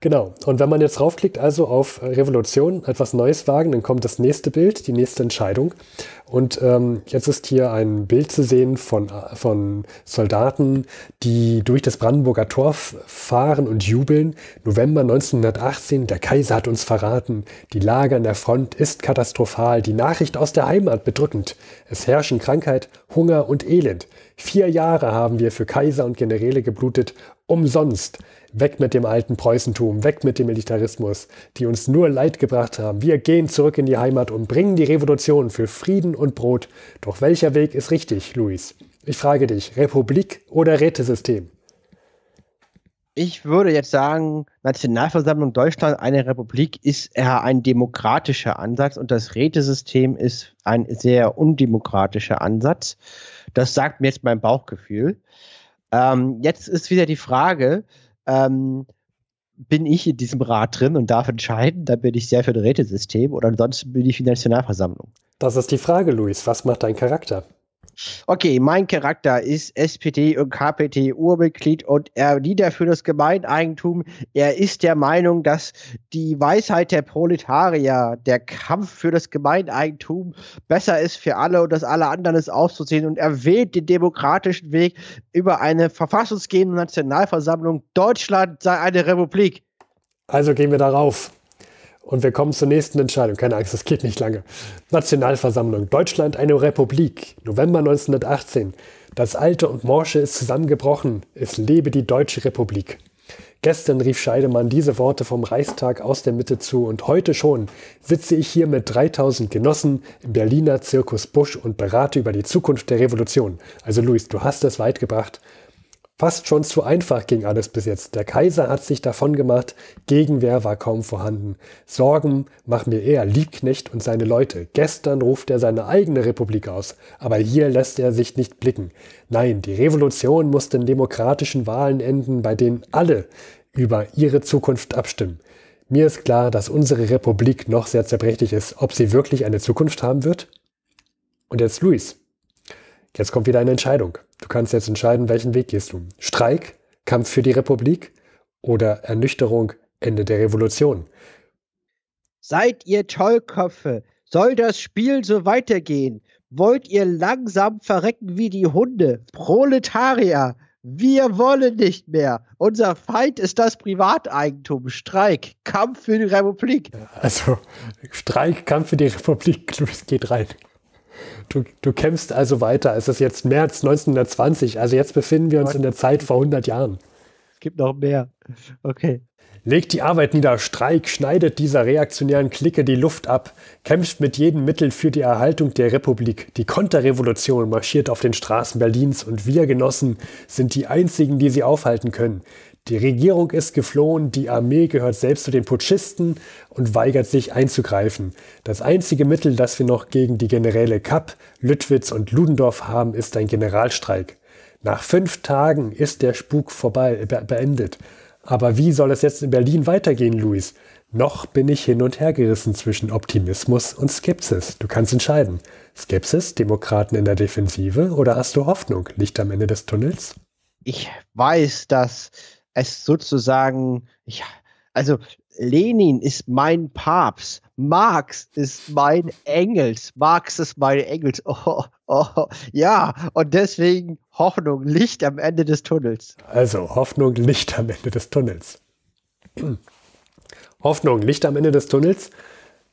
Genau. Und wenn man jetzt draufklickt, also auf äh, Revolution, etwas Neues wagen, dann kommt das nächste Bild, die nächste Entscheidung. Und ähm, jetzt ist hier ein Bild zu sehen von, äh, von Soldaten, die durch das Brandenburger Tor fahren und jubeln. November 1918, der Kaiser hat uns verraten. Die Lage an der Front ist katastrophal. Die Nachricht aus der Heimat bedrückend. Es herrschen Krankheit, Hunger und Elend. Vier Jahre haben wir für Kaiser und Generäle geblutet Umsonst. Weg mit dem alten Preußentum, weg mit dem Militarismus, die uns nur Leid gebracht haben. Wir gehen zurück in die Heimat und bringen die Revolution für Frieden und Brot. Doch welcher Weg ist richtig, Luis? Ich frage dich, Republik oder Rätesystem? Ich würde jetzt sagen, Nationalversammlung Deutschland, eine Republik ist eher ein demokratischer Ansatz und das Rätesystem ist ein sehr undemokratischer Ansatz. Das sagt mir jetzt mein Bauchgefühl. Ähm, jetzt ist wieder die Frage, ähm, bin ich in diesem Rat drin und darf entscheiden, dann bin ich sehr für ein Rätesystem oder ansonsten bin ich für die Nationalversammlung. Das ist die Frage, Luis. Was macht dein Charakter? Okay, mein Charakter ist SPD und KPT Urmitglied und er nieder für das Gemeineigentum. Er ist der Meinung, dass die Weisheit der Proletarier, der Kampf für das Gemeineigentum besser ist für alle und dass alle anderen es auszusehen und er wählt den demokratischen Weg über eine verfassungsgebende Nationalversammlung. Deutschland sei eine Republik. Also gehen wir darauf. Und wir kommen zur nächsten Entscheidung. Keine Angst, das geht nicht lange. Nationalversammlung. Deutschland eine Republik. November 1918. Das Alte und Morsche ist zusammengebrochen. Es lebe die Deutsche Republik. Gestern rief Scheidemann diese Worte vom Reichstag aus der Mitte zu und heute schon sitze ich hier mit 3000 Genossen im Berliner Zirkus Busch und berate über die Zukunft der Revolution. Also Luis, du hast es weit gebracht fast schon zu einfach ging alles bis jetzt. Der Kaiser hat sich davon gemacht, Gegenwehr war kaum vorhanden. Sorgen mach mir eher Liebknecht und seine Leute. Gestern ruft er seine eigene Republik aus, aber hier lässt er sich nicht blicken. Nein, die Revolution muss den demokratischen Wahlen enden, bei denen alle über ihre Zukunft abstimmen. Mir ist klar, dass unsere Republik noch sehr zerbrechlich ist. Ob sie wirklich eine Zukunft haben wird? Und jetzt Luis. Jetzt kommt wieder eine Entscheidung. Du kannst jetzt entscheiden, welchen Weg gehst du. Streik, Kampf für die Republik oder Ernüchterung, Ende der Revolution. Seid ihr Tollköpfe? Soll das Spiel so weitergehen? Wollt ihr langsam verrecken wie die Hunde? Proletarier, wir wollen nicht mehr. Unser Feind ist das Privateigentum. Streik, Kampf für die Republik. Also, Streik, Kampf für die Republik, geht rein. Du, du kämpfst also weiter. Es ist jetzt März 1920, also jetzt befinden wir uns in der Zeit vor 100 Jahren. Es gibt noch mehr. Okay. Legt die Arbeit nieder, Streik, schneidet dieser reaktionären Clique die Luft ab, kämpft mit jedem Mittel für die Erhaltung der Republik. Die Konterrevolution marschiert auf den Straßen Berlins und wir Genossen sind die einzigen, die sie aufhalten können. Die Regierung ist geflohen, die Armee gehört selbst zu den Putschisten und weigert sich einzugreifen. Das einzige Mittel, das wir noch gegen die Generäle Kapp, Lüttwitz und Ludendorff haben, ist ein Generalstreik. Nach fünf Tagen ist der Spuk vorbei, be beendet. Aber wie soll es jetzt in Berlin weitergehen, Luis? Noch bin ich hin und her gerissen zwischen Optimismus und Skepsis. Du kannst entscheiden. Skepsis, Demokraten in der Defensive oder hast du Hoffnung, Licht am Ende des Tunnels? Ich weiß, dass es sozusagen, ja, also Lenin ist mein Papst, Marx ist mein Engels, Marx ist mein Engels. Oh, oh, oh, ja, und deswegen Hoffnung, Licht am Ende des Tunnels. Also Hoffnung, Licht am Ende des Tunnels. Hoffnung, Licht am Ende des Tunnels.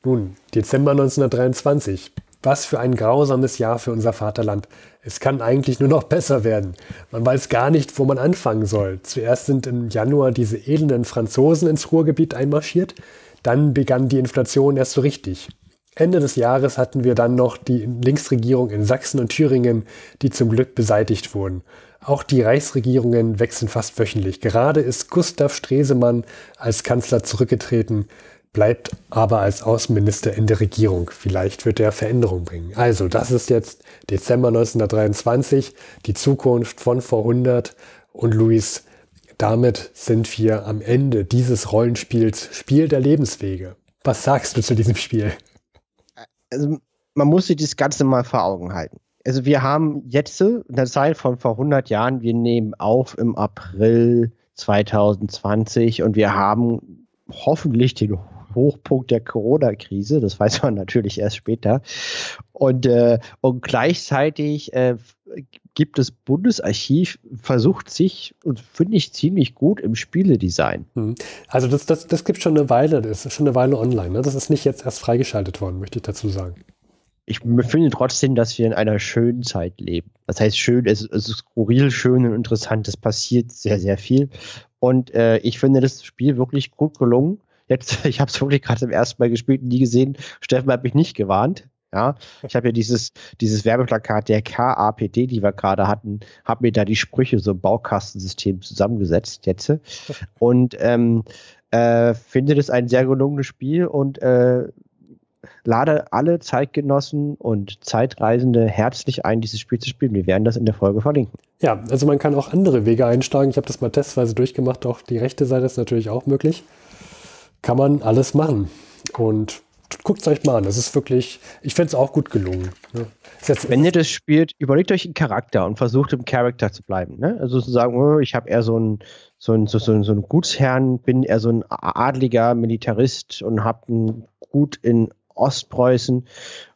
Nun, Dezember 1923. Was für ein grausames Jahr für unser Vaterland. Es kann eigentlich nur noch besser werden. Man weiß gar nicht, wo man anfangen soll. Zuerst sind im Januar diese elenden Franzosen ins Ruhrgebiet einmarschiert, dann begann die Inflation erst so richtig. Ende des Jahres hatten wir dann noch die Linksregierung in Sachsen und Thüringen, die zum Glück beseitigt wurden. Auch die Reichsregierungen wechseln fast wöchentlich. Gerade ist Gustav Stresemann als Kanzler zurückgetreten bleibt aber als Außenminister in der Regierung. Vielleicht wird er Veränderungen bringen. Also, das ist jetzt Dezember 1923, die Zukunft von vor 100 und Luis, damit sind wir am Ende dieses Rollenspiels Spiel der Lebenswege. Was sagst du zu diesem Spiel? Also, man muss sich das Ganze mal vor Augen halten. Also, wir haben jetzt in der Zeit von vor 100 Jahren, wir nehmen auf im April 2020 und wir haben hoffentlich den Hochpunkt der Corona-Krise. Das weiß man natürlich erst später. Und, äh, und gleichzeitig äh, gibt das Bundesarchiv, versucht sich und finde ich ziemlich gut im Spieledesign. Mhm. Also das, das, das gibt schon eine Weile, das ist schon eine Weile online. Ne? Das ist nicht jetzt erst freigeschaltet worden, möchte ich dazu sagen ich finde trotzdem, dass wir in einer schönen Zeit leben. Das heißt, schön, es, es ist skurril, schön und interessant. Es passiert sehr, sehr viel. Und äh, ich finde das Spiel wirklich gut gelungen. Jetzt, ich habe es wirklich gerade zum ersten Mal gespielt und nie gesehen. Steffen hat mich nicht gewarnt. Ja, ich habe ja dieses, dieses Werbeplakat der KAPD, die wir gerade hatten, habe mir da die Sprüche so im Baukastensystem zusammengesetzt jetzt. Und ähm, äh, finde das ein sehr gelungenes Spiel und äh, lade alle Zeitgenossen und Zeitreisende herzlich ein, dieses Spiel zu spielen. Wir werden das in der Folge verlinken. Ja, also man kann auch andere Wege einschlagen. Ich habe das mal testweise durchgemacht. Auch die rechte Seite ist natürlich auch möglich kann man alles machen. Und guckt es euch mal an. Das ist wirklich, ich finde es auch gut gelungen. Ne? Wenn ihr das spielt, überlegt euch einen Charakter und versucht im Charakter zu bleiben. Ne? Also zu sagen, oh, ich habe eher so einen so ein, so, so, so ein Gutsherrn, bin eher so ein adliger Militarist und habe ein Gut in Ostpreußen.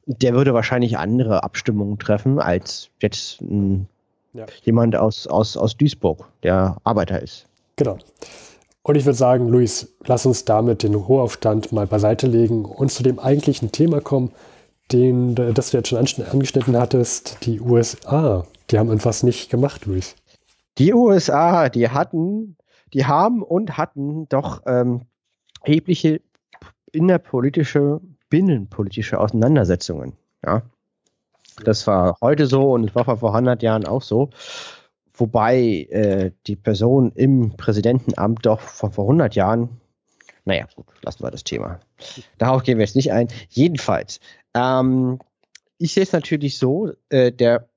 Der würde wahrscheinlich andere Abstimmungen treffen als jetzt ein, hm, ja. jemand aus, aus, aus Duisburg, der Arbeiter ist. Genau. Und ich würde sagen, Luis, lass uns damit den Ruheaufstand mal beiseite legen und zu dem eigentlichen Thema kommen, den, äh, das du jetzt schon angeschnitten hattest, die USA. Die haben etwas nicht gemacht, Luis. Die USA, die hatten, die haben und hatten doch ähm, erhebliche innerpolitische, binnenpolitische Auseinandersetzungen. Ja. Das war heute so und es war vor 100 Jahren auch so. Wobei äh, die Person im Präsidentenamt doch von vor 100 Jahren, naja, gut, lassen wir das Thema. Darauf gehen wir jetzt nicht ein. Jedenfalls, ähm, ich sehe es natürlich so, äh, der,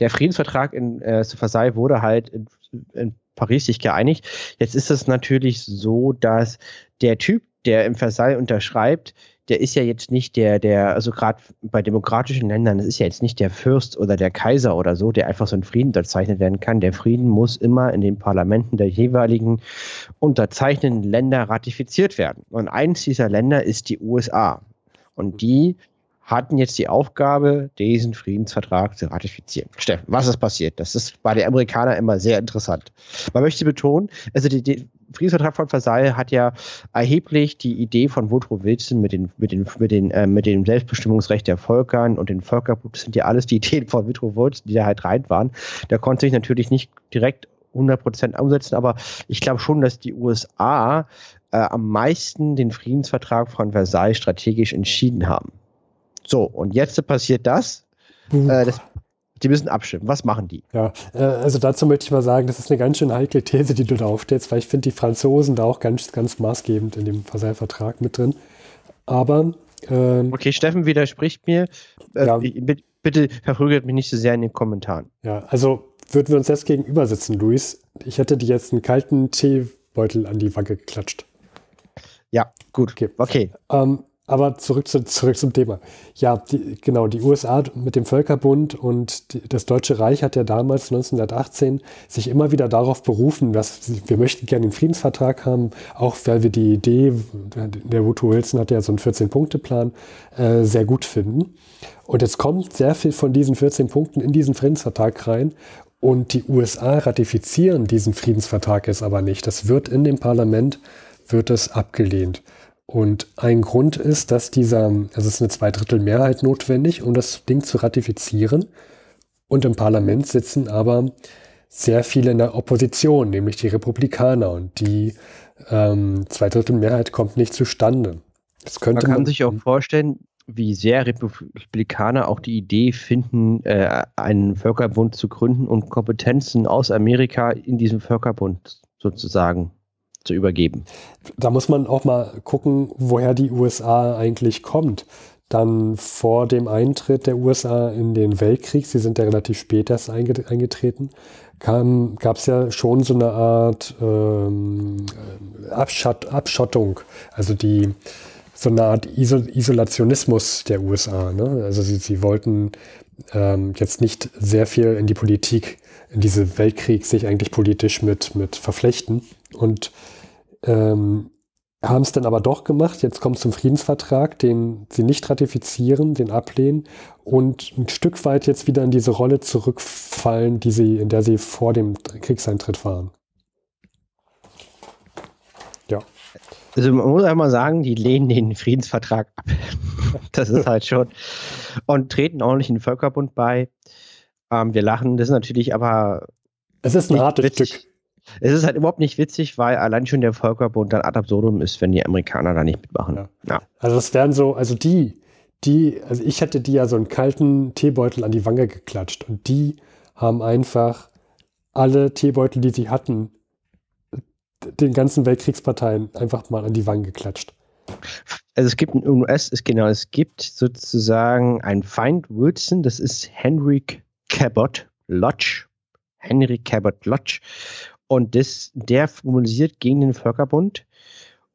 der Friedensvertrag in äh, Versailles wurde halt in, in Paris sich geeinigt. Jetzt ist es natürlich so, dass der Typ, der im Versailles unterschreibt, der ist ja jetzt nicht der, der, also gerade bei demokratischen Ländern, das ist ja jetzt nicht der Fürst oder der Kaiser oder so, der einfach so einen Frieden unterzeichnet werden kann. Der Frieden muss immer in den Parlamenten der jeweiligen unterzeichnenden Länder ratifiziert werden. Und eins dieser Länder ist die USA. Und die hatten jetzt die Aufgabe, diesen Friedensvertrag zu ratifizieren. Steffen, was ist passiert? Das ist bei den Amerikanern immer sehr interessant. Man möchte betonen, also der Friedensvertrag von Versailles hat ja erheblich die Idee von Woodrow Wilson mit, den, mit, den, mit, den, äh, mit dem Selbstbestimmungsrecht der Völkern und den Völkerbund, das sind ja alles die Ideen von Woodrow Wilson, die da halt rein waren. Da konnte sich natürlich nicht direkt 100% umsetzen, aber ich glaube schon, dass die USA äh, am meisten den Friedensvertrag von Versailles strategisch entschieden haben. So, und jetzt passiert das. Äh, das die müssen abstimmen. Was machen die? Ja, äh, also dazu möchte ich mal sagen, das ist eine ganz schön heikle These, die du da aufstellst, weil ich finde die Franzosen da auch ganz, ganz maßgebend in dem Versailles-Vertrag mit drin. Aber. Ähm, okay, Steffen widerspricht mir. Äh, ja. bitte verprügelt mich nicht so sehr in den Kommentaren. Ja, also würden wir uns jetzt gegenüber sitzen, Luis. Ich hätte dir jetzt einen kalten Teebeutel an die Wange geklatscht. Ja, gut. Okay. okay. Ähm, aber zurück, zu, zurück zum Thema. Ja, die, genau, die USA mit dem Völkerbund und die, das Deutsche Reich hat ja damals 1918 sich immer wieder darauf berufen, dass wir möchten gerne den Friedensvertrag haben, auch weil wir die Idee, der Woodrow Wilson hat ja so einen 14-Punkte-Plan, äh, sehr gut finden. Und jetzt kommt sehr viel von diesen 14 Punkten in diesen Friedensvertrag rein und die USA ratifizieren diesen Friedensvertrag jetzt aber nicht. Das wird in dem Parlament, wird es abgelehnt. Und ein Grund ist, dass dieser, also es ist eine Zweidrittelmehrheit notwendig, um das Ding zu ratifizieren. Und im Parlament sitzen aber sehr viele in der Opposition, nämlich die Republikaner. Und die ähm, Zweidrittelmehrheit kommt nicht zustande. Das könnte man kann man sich auch vorstellen, wie sehr Republikaner auch die Idee finden, äh, einen Völkerbund zu gründen und Kompetenzen aus Amerika in diesem Völkerbund sozusagen zu übergeben. Da muss man auch mal gucken, woher die USA eigentlich kommt. Dann vor dem Eintritt der USA in den Weltkrieg, sie sind ja relativ spät erst eingetreten, gab es ja schon so eine Art ähm, Abschott, Abschottung. Also die so eine Art Isolationismus der USA. Ne? Also sie, sie wollten ähm, jetzt nicht sehr viel in die Politik, in diese Weltkrieg sich eigentlich politisch mit, mit verflechten und ähm, haben es dann aber doch gemacht. Jetzt kommt zum Friedensvertrag, den sie nicht ratifizieren, den ablehnen und ein Stück weit jetzt wieder in diese Rolle zurückfallen, die sie, in der sie vor dem Kriegseintritt waren. Also man muss einmal sagen, die lehnen den Friedensvertrag ab. Das ist halt schon. Und treten ordentlich in den Völkerbund bei. Ähm, wir lachen, das ist natürlich aber. Es ist ein Stück. Es ist halt überhaupt nicht witzig, weil allein schon der Völkerbund dann ad absurdum ist, wenn die Amerikaner da nicht mitmachen. Ja. Ja. Also das wären so, also die, die, also ich hätte die ja so einen kalten Teebeutel an die Wange geklatscht und die haben einfach alle Teebeutel, die sie hatten, den ganzen Weltkriegsparteien einfach mal an die Wangen geklatscht. Also es gibt ein US, es, genau, es gibt sozusagen einen Feind Wilson, das ist Henry Cabot Lodge. Henry Cabot Lodge. Und das, der formalisiert gegen den Völkerbund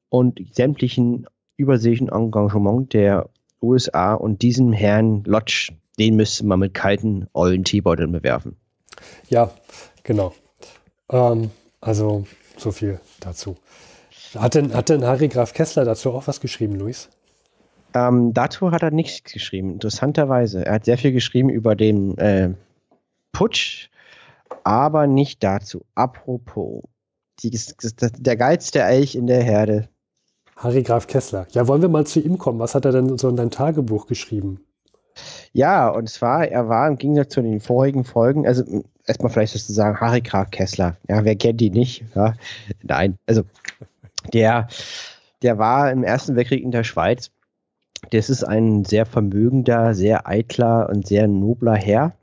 und sämtlichen überseeischen Engagement der USA und diesem Herrn Lodge, den müsste man mit kalten, ollen Teebeuteln bewerfen. Ja, genau. Ähm, also so viel dazu. Hat denn, hat denn Harry Graf Kessler dazu auch was geschrieben, Luis? Ähm, dazu hat er nichts geschrieben, interessanterweise. Er hat sehr viel geschrieben über den äh, Putsch, aber nicht dazu. Apropos, die, der geilste der Elch in der Herde. Harry Graf Kessler. Ja, wollen wir mal zu ihm kommen. Was hat er denn so in dein Tagebuch geschrieben? Ja, und zwar, er war im Gegensatz zu den vorigen Folgen, also erstmal vielleicht sozusagen Harika Kessler. Ja, wer kennt die nicht? Ja, nein, also der, der war im Ersten Weltkrieg in der Schweiz. Das ist ein sehr vermögender, sehr eitler und sehr nobler Herr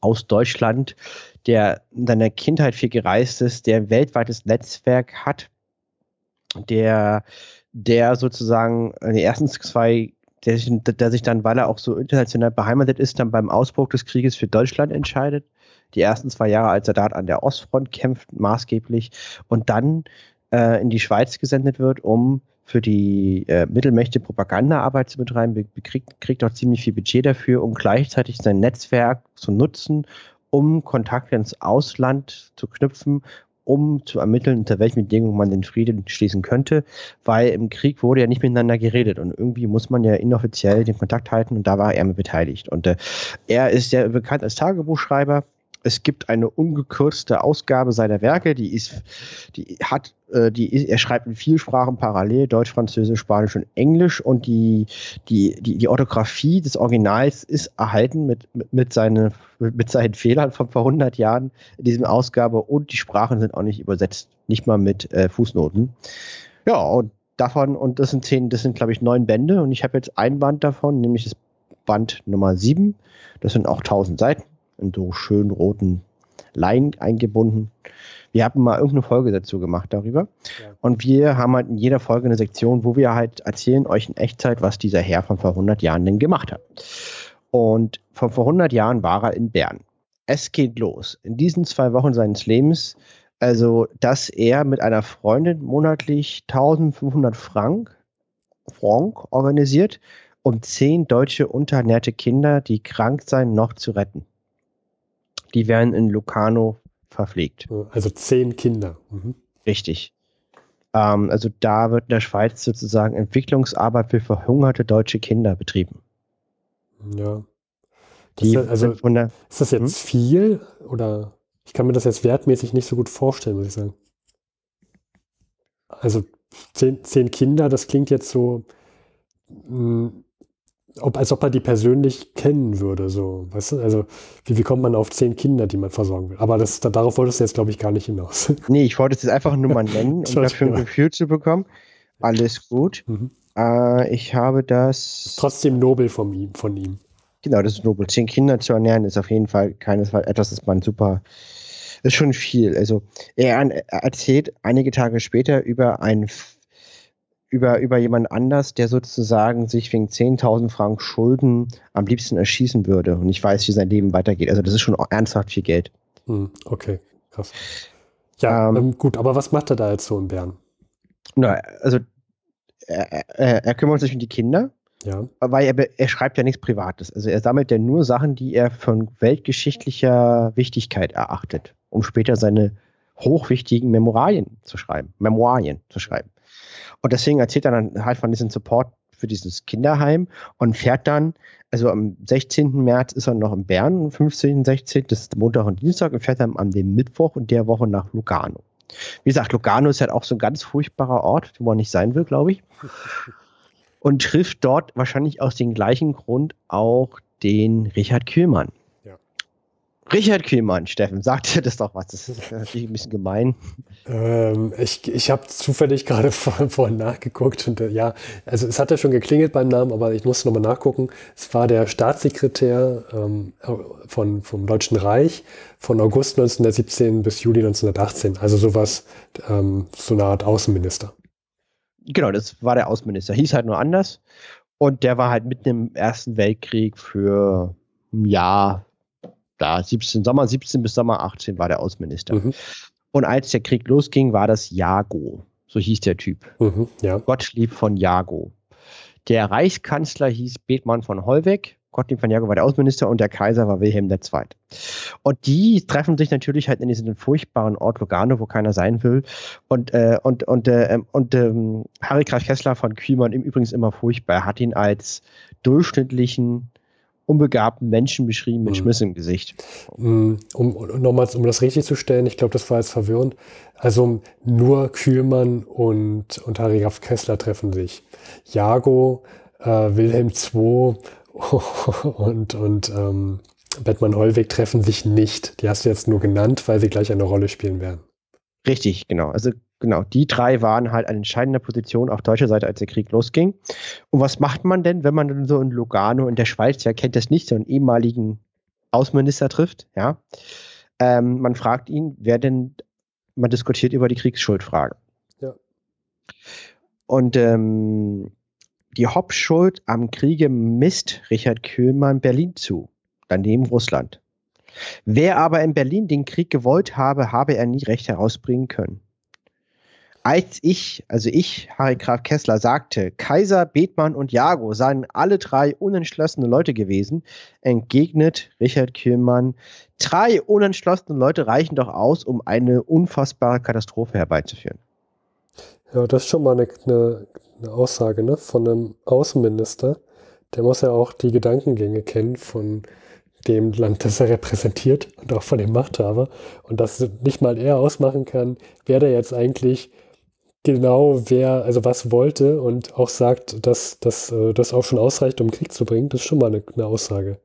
aus Deutschland, der in seiner Kindheit viel gereist ist, der ein weltweites Netzwerk hat, der, der sozusagen die ersten zwei der sich, der sich, dann, weil er auch so international beheimatet ist, dann beim Ausbruch des Krieges für Deutschland entscheidet die ersten zwei Jahre als Soldat an der Ostfront kämpft, maßgeblich, und dann äh, in die Schweiz gesendet wird, um für die äh, Mittelmächte Propagandaarbeit zu betreiben, be kriegt, kriegt auch ziemlich viel Budget dafür, um gleichzeitig sein Netzwerk zu nutzen, um Kontakte ins Ausland zu knüpfen, um zu ermitteln, unter welchen Bedingungen man den Frieden schließen könnte, weil im Krieg wurde ja nicht miteinander geredet und irgendwie muss man ja inoffiziell den Kontakt halten und da war er mit beteiligt. Und äh, er ist ja bekannt als Tagebuchschreiber, es gibt eine ungekürzte Ausgabe seiner Werke, die ist, die hat, äh, die ist, er schreibt in vier Sprachen parallel, Deutsch, Französisch, Spanisch und Englisch und die, die, die, die Orthographie des Originals ist erhalten mit, mit, mit, seine, mit seinen Fehlern von vor 100 Jahren in diesem Ausgabe und die Sprachen sind auch nicht übersetzt, nicht mal mit äh, Fußnoten. Ja, und davon, und das sind zehn, das sind glaube ich neun Bände und ich habe jetzt ein Band davon, nämlich das Band Nummer sieben. Das sind auch 1000 Seiten in so schönen roten Leinen eingebunden. Wir haben mal irgendeine Folge dazu gemacht darüber. Ja. Und wir haben halt in jeder Folge eine Sektion, wo wir halt erzählen euch in Echtzeit, was dieser Herr von vor 100 Jahren denn gemacht hat. Und von vor 100 Jahren war er in Bern. Es geht los. In diesen zwei Wochen seines Lebens, also dass er mit einer Freundin monatlich 1500 Frank, Frank organisiert, um zehn deutsche unterernährte Kinder, die krank seien, noch zu retten. Die werden in Locarno verpflegt. Also zehn Kinder. Mhm. Richtig. Ähm, also da wird in der Schweiz sozusagen Entwicklungsarbeit für verhungerte deutsche Kinder betrieben. Ja. Das ist, also, der, ist das jetzt hm? viel oder ich kann mir das jetzt wertmäßig nicht so gut vorstellen, muss ich sagen. Also zehn, zehn Kinder, das klingt jetzt so, hm, ob, als ob er die persönlich kennen würde. So. Weißt du? Also, wie, wie kommt man auf zehn Kinder, die man versorgen will? Aber das, da, darauf wolltest du jetzt, glaube ich, gar nicht hinaus. Nee, ich wollte es jetzt einfach nur mal nennen, um dafür ein Gefühl zu bekommen. Alles gut. Mhm. Äh, ich habe das. Trotzdem nobel von ihm. Von ihm. Genau, das ist nobel. Zehn Kinder zu ernähren ist auf jeden Fall keinesfalls etwas, das man super. Ist schon viel. Also, er erzählt einige Tage später über einen über, über jemand anders, der sozusagen sich wegen 10.000 Franken Schulden am liebsten erschießen würde und nicht weiß, wie sein Leben weitergeht. Also das ist schon ernsthaft viel Geld. Hm, okay, krass. Ja, ähm, ähm, gut, aber was macht er da jetzt so in Bern? Na, also er, er, er kümmert sich um die Kinder, ja. weil er, er schreibt ja nichts Privates. Also er sammelt ja nur Sachen, die er von weltgeschichtlicher Wichtigkeit erachtet, um später seine hochwichtigen Memorien zu schreiben. Memoiren zu schreiben. Und deswegen erzählt er dann halt von diesem Support für dieses Kinderheim und fährt dann, also am 16. März ist er noch in Bern, 15., 16., das ist Montag und Dienstag und fährt dann am dem Mittwoch und der Woche nach Lugano. Wie gesagt, Lugano ist halt auch so ein ganz furchtbarer Ort, wo man nicht sein will, glaube ich. Und trifft dort wahrscheinlich aus dem gleichen Grund auch den Richard Kühlmann. Richard Kühlmann, Steffen, sagt dir das doch was. Das ist natürlich ein bisschen gemein. Ähm, ich ich habe zufällig gerade vorhin nachgeguckt und äh, ja, also es hat ja schon geklingelt beim Namen, aber ich musste nochmal nachgucken. Es war der Staatssekretär ähm, von, vom Deutschen Reich von August 1917 bis Juli 1918. Also sowas, ähm, so eine Art Außenminister. Genau, das war der Außenminister. Hieß halt nur anders. Und der war halt mitten im Ersten Weltkrieg für ein Jahr da 17, Sommer 17 bis Sommer 18 war der Außenminister. Mhm. Und als der Krieg losging, war das Jago. So hieß der Typ. Mhm, ja. Gottlieb von Jago. Der Reichskanzler hieß Bethmann von Hollweg. Gottlieb von Jago war der Außenminister und der Kaiser war Wilhelm II. Und die treffen sich natürlich halt in diesem furchtbaren Ort Lugano, wo keiner sein will. Und, äh, und, und, äh, ähm, und äh, Harry Kreis Kessler von Kühlmann, übrigens immer furchtbar, hat ihn als durchschnittlichen unbegabten Menschen beschrieben mit mhm. Schmiss im Gesicht. Mhm. Um, um nochmals, um das richtig zu stellen, ich glaube, das war jetzt verwirrend. Also nur Kühlmann und, und Harry Graf Kessler treffen sich. Jago, äh, Wilhelm II und, und ähm, Bettmann Hollweg treffen sich nicht. Die hast du jetzt nur genannt, weil sie gleich eine Rolle spielen werden. Richtig, genau. Also Genau, die drei waren halt an entscheidender Position auf deutscher Seite, als der Krieg losging. Und was macht man denn, wenn man so in Lugano in der Schweiz, ja, kennt das nicht, so einen ehemaligen Außenminister trifft, ja? Ähm, man fragt ihn, wer denn, man diskutiert über die Kriegsschuldfrage. Ja. Und ähm, die Hauptschuld am Kriege misst Richard Köhlmann Berlin zu, daneben Russland. Wer aber in Berlin den Krieg gewollt habe, habe er nie recht herausbringen können als ich, also ich, Harry Graf Kessler, sagte, Kaiser, Bethmann und Jago seien alle drei unentschlossene Leute gewesen, entgegnet Richard Kühlmann, drei unentschlossene Leute reichen doch aus, um eine unfassbare Katastrophe herbeizuführen. Ja, das ist schon mal eine, eine, eine Aussage ne? von einem Außenminister. Der muss ja auch die Gedankengänge kennen von dem Land, das er repräsentiert und auch von dem Machthaber. Und dass nicht mal er ausmachen kann, wer da jetzt eigentlich genau, wer, also was wollte und auch sagt, dass, dass äh, das auch schon ausreicht, um Krieg zu bringen, das ist schon mal eine, eine Aussage.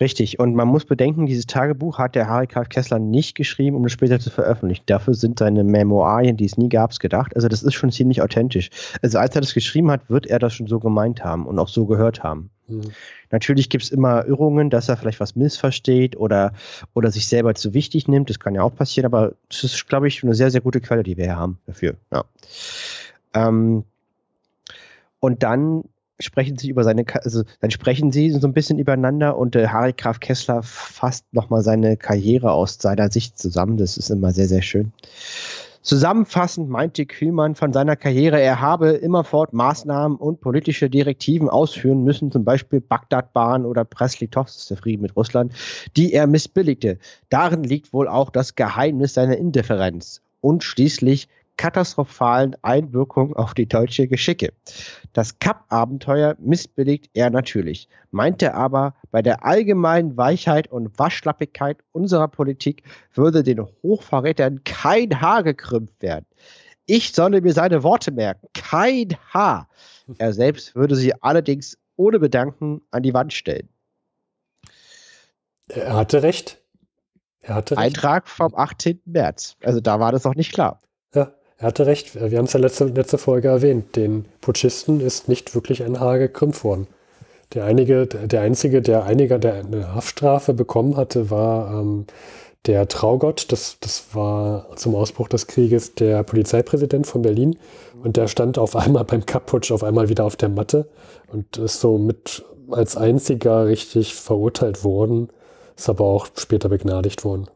Richtig. Und man muss bedenken, dieses Tagebuch hat der Harry Karl Kessler nicht geschrieben, um es später zu veröffentlichen. Dafür sind seine Memoiren, die es nie gab, gedacht. Also das ist schon ziemlich authentisch. Also als er das geschrieben hat, wird er das schon so gemeint haben und auch so gehört haben. Mhm. Natürlich gibt es immer Irrungen, dass er vielleicht was missversteht oder, oder sich selber zu wichtig nimmt. Das kann ja auch passieren, aber es ist, glaube ich, eine sehr, sehr gute Quelle, die wir hier haben dafür. Ja. Ähm, und dann sprechen sie über seine, also dann sprechen sie so ein bisschen übereinander und äh, Harry Graf Kessler fasst nochmal seine Karriere aus seiner Sicht zusammen. Das ist immer sehr, sehr schön. Zusammenfassend meinte Kühlmann von seiner Karriere, er habe immerfort Maßnahmen und politische Direktiven ausführen müssen, zum Beispiel Bagdad-Bahn oder Preslitovs der Frieden mit Russland, die er missbilligte. Darin liegt wohl auch das Geheimnis seiner Indifferenz. Und schließlich katastrophalen Einwirkung auf die deutsche Geschicke. Das Kapp-Abenteuer missbilligt er natürlich, meinte aber, bei der allgemeinen Weichheit und Waschlappigkeit unserer Politik würde den Hochverrätern kein Haar gekrümmt werden. Ich solle mir seine Worte merken, kein Haar. Er selbst würde sie allerdings ohne Bedanken an die Wand stellen. Er hatte recht. Er hatte recht. Eintrag vom 18. März. Also da war das noch nicht klar. Er hatte recht, wir haben es ja letzte, letzte Folge erwähnt, den Putschisten ist nicht wirklich ein Haar gekrümmt worden. Der, einige, der Einzige, der einiger, der eine Haftstrafe bekommen hatte, war ähm, der Traugott. Das, das war zum Ausbruch des Krieges der Polizeipräsident von Berlin. Und der stand auf einmal beim Kapputsch auf einmal wieder auf der Matte und ist so mit als einziger richtig verurteilt worden, ist aber auch später begnadigt worden.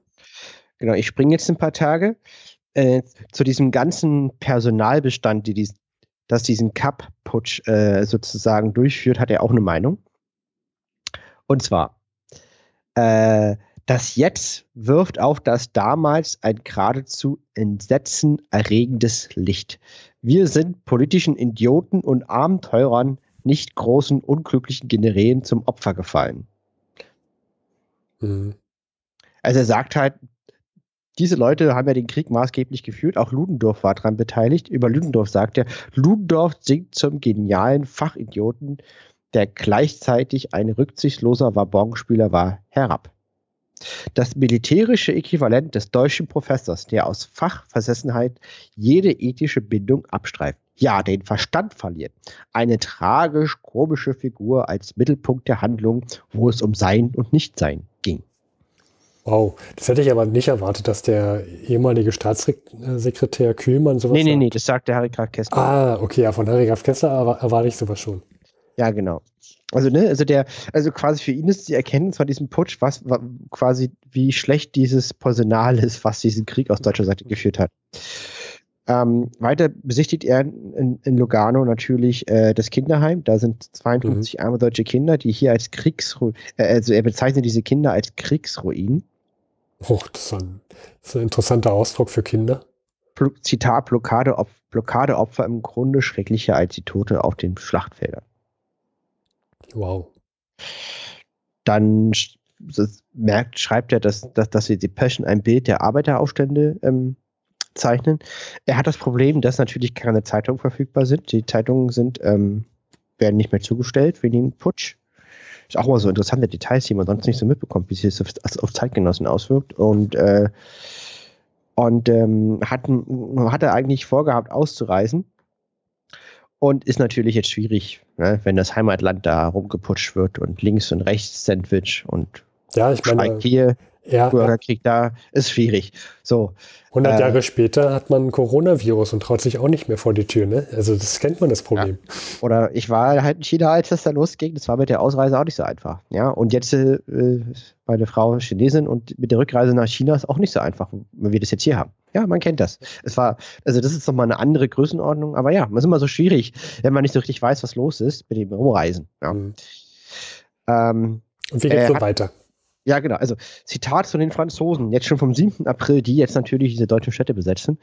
Genau, ich springe jetzt ein paar Tage. Äh, zu diesem ganzen Personalbestand, die dies, das diesen Cup-Putsch äh, sozusagen durchführt, hat er auch eine Meinung. Und zwar, äh, das Jetzt wirft auf das damals ein geradezu entsetzenerregendes Licht. Wir sind politischen Idioten und Abenteurern, nicht großen unglücklichen Generälen zum Opfer gefallen. Mhm. Also er sagt halt, diese Leute haben ja den Krieg maßgeblich geführt. Auch Ludendorff war daran beteiligt. Über Ludendorff sagt er, Ludendorff singt zum genialen Fachidioten, der gleichzeitig ein rücksichtsloser Wabonspieler war, herab. Das militärische Äquivalent des deutschen Professors, der aus Fachversessenheit jede ethische Bindung abstreift. Ja, den Verstand verliert. Eine tragisch-komische Figur als Mittelpunkt der Handlung, wo es um Sein und Nichtsein ging. Wow, das hätte ich aber nicht erwartet, dass der ehemalige Staatssekretär Kühlmann sowas sagt. Nee, nee, sagt. nee, das sagt der Harry Graf Kessler. Ah, okay, ja, von Harry Graf Kessler erwarte ich sowas schon. Ja, genau. Also, ne, also der, also quasi für ihn ist die Erkenntnis von diesem Putsch, was, was quasi, wie schlecht dieses Personal ist, was diesen Krieg aus deutscher Seite geführt hat. Ähm, weiter besichtigt er in, in Lugano natürlich äh, das Kinderheim. Da sind 52 mhm. arme deutsche Kinder, die hier als Kriegsruinen, äh, also er bezeichnet diese Kinder als Kriegsruinen. Oh, das ist, ein, das ist ein interessanter Ausdruck für Kinder. Zitat, Blockadeop Blockadeopfer im Grunde schrecklicher als die Tote auf den Schlachtfeldern. Wow. Dann merkt, schreibt er, dass, dass, dass die Depression ein Bild der Arbeiteraufstände ähm, zeichnen. Er hat das Problem, dass natürlich keine Zeitungen verfügbar sind. Die Zeitungen sind, ähm, werden nicht mehr zugestellt wegen dem Putsch. Ist auch mal so interessante Details, die man sonst nicht so mitbekommt, wie sich das auf, Zeitgenossen auswirkt. Und, äh, und ähm, hat, hat er eigentlich vorgehabt, auszureisen. Und ist natürlich jetzt schwierig, ne, wenn das Heimatland da rumgeputscht wird und links und rechts Sandwich und ja, ich meine, hier. Ja, Bürgerkrieg ja. da ist schwierig. So. 100 äh, Jahre später hat man ein Coronavirus und traut sich auch nicht mehr vor die Tür. Ne? Also das kennt man das Problem. Ja. Oder ich war halt in China, als das da losging. Das war mit der Ausreise auch nicht so einfach. Ja. Und jetzt äh, meine Frau Chinesin und mit der Rückreise nach China ist auch nicht so einfach, wenn wir das jetzt hier haben. Ja, man kennt das. Es war, also das ist nochmal eine andere Größenordnung. Aber ja, es ist immer so schwierig, wenn man nicht so richtig weiß, was los ist mit dem Umreisen. Ja. Mhm. Ähm, und wie geht's äh, so weiter? Ja, genau. Also Zitat von den Franzosen, jetzt schon vom 7. April, die jetzt natürlich diese deutschen Städte besetzen.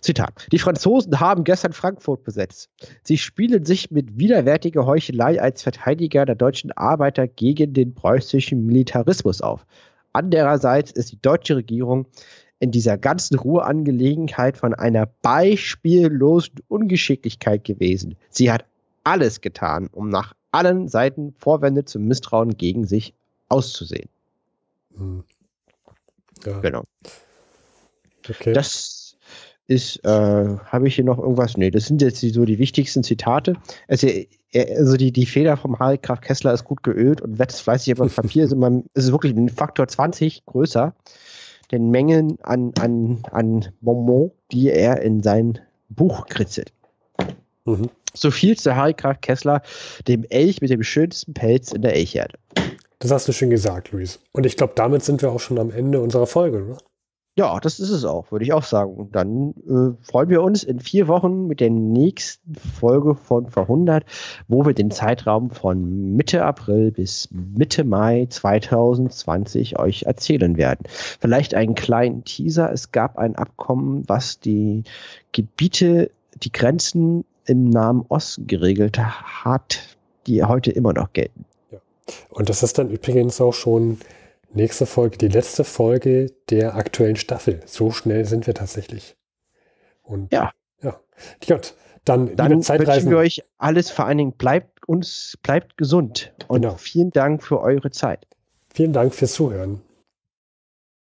Zitat. Die Franzosen haben gestern Frankfurt besetzt. Sie spielen sich mit widerwärtiger Heuchelei als Verteidiger der deutschen Arbeiter gegen den preußischen Militarismus auf. Andererseits ist die deutsche Regierung in dieser ganzen Ruheangelegenheit von einer beispiellosen Ungeschicklichkeit gewesen. Sie hat alles getan, um nach allen Seiten Vorwände zum Misstrauen gegen sich auszusehen. Hm. Ja. Genau. Okay. Das ist, äh, habe ich hier noch irgendwas? Nee, das sind jetzt die, so die wichtigsten Zitate. Also, äh, also die, die Feder vom Harry Kraft Kessler ist gut geölt und wetzt fleißig auf Papier. ist, immer, ist wirklich ein Faktor 20 größer. Den Mengen an, an, an Bonbon, die er in sein Buch kritzelt. Mhm. So viel zu Harry Kraft Kessler, dem Elch mit dem schönsten Pelz in der Elcherde. Das hast du schön gesagt, Luis. Und ich glaube, damit sind wir auch schon am Ende unserer Folge, oder? Ne? Ja, das ist es auch, würde ich auch sagen. Und dann äh, freuen wir uns in vier Wochen mit der nächsten Folge von Verhundert, wo wir den Zeitraum von Mitte April bis Mitte Mai 2020 euch erzählen werden. Vielleicht einen kleinen Teaser. Es gab ein Abkommen, was die Gebiete, die Grenzen im Nahen Osten geregelt hat, die heute immer noch gelten. Und das ist dann übrigens auch schon nächste Folge, die letzte Folge der aktuellen Staffel. So schnell sind wir tatsächlich. Und ja. Ja. Gut. Dann, dann liebe Zeitreisen. wünschen wir euch alles, vor allen Dingen bleibt uns, bleibt gesund. Und genau. vielen Dank für eure Zeit. Vielen Dank fürs Zuhören.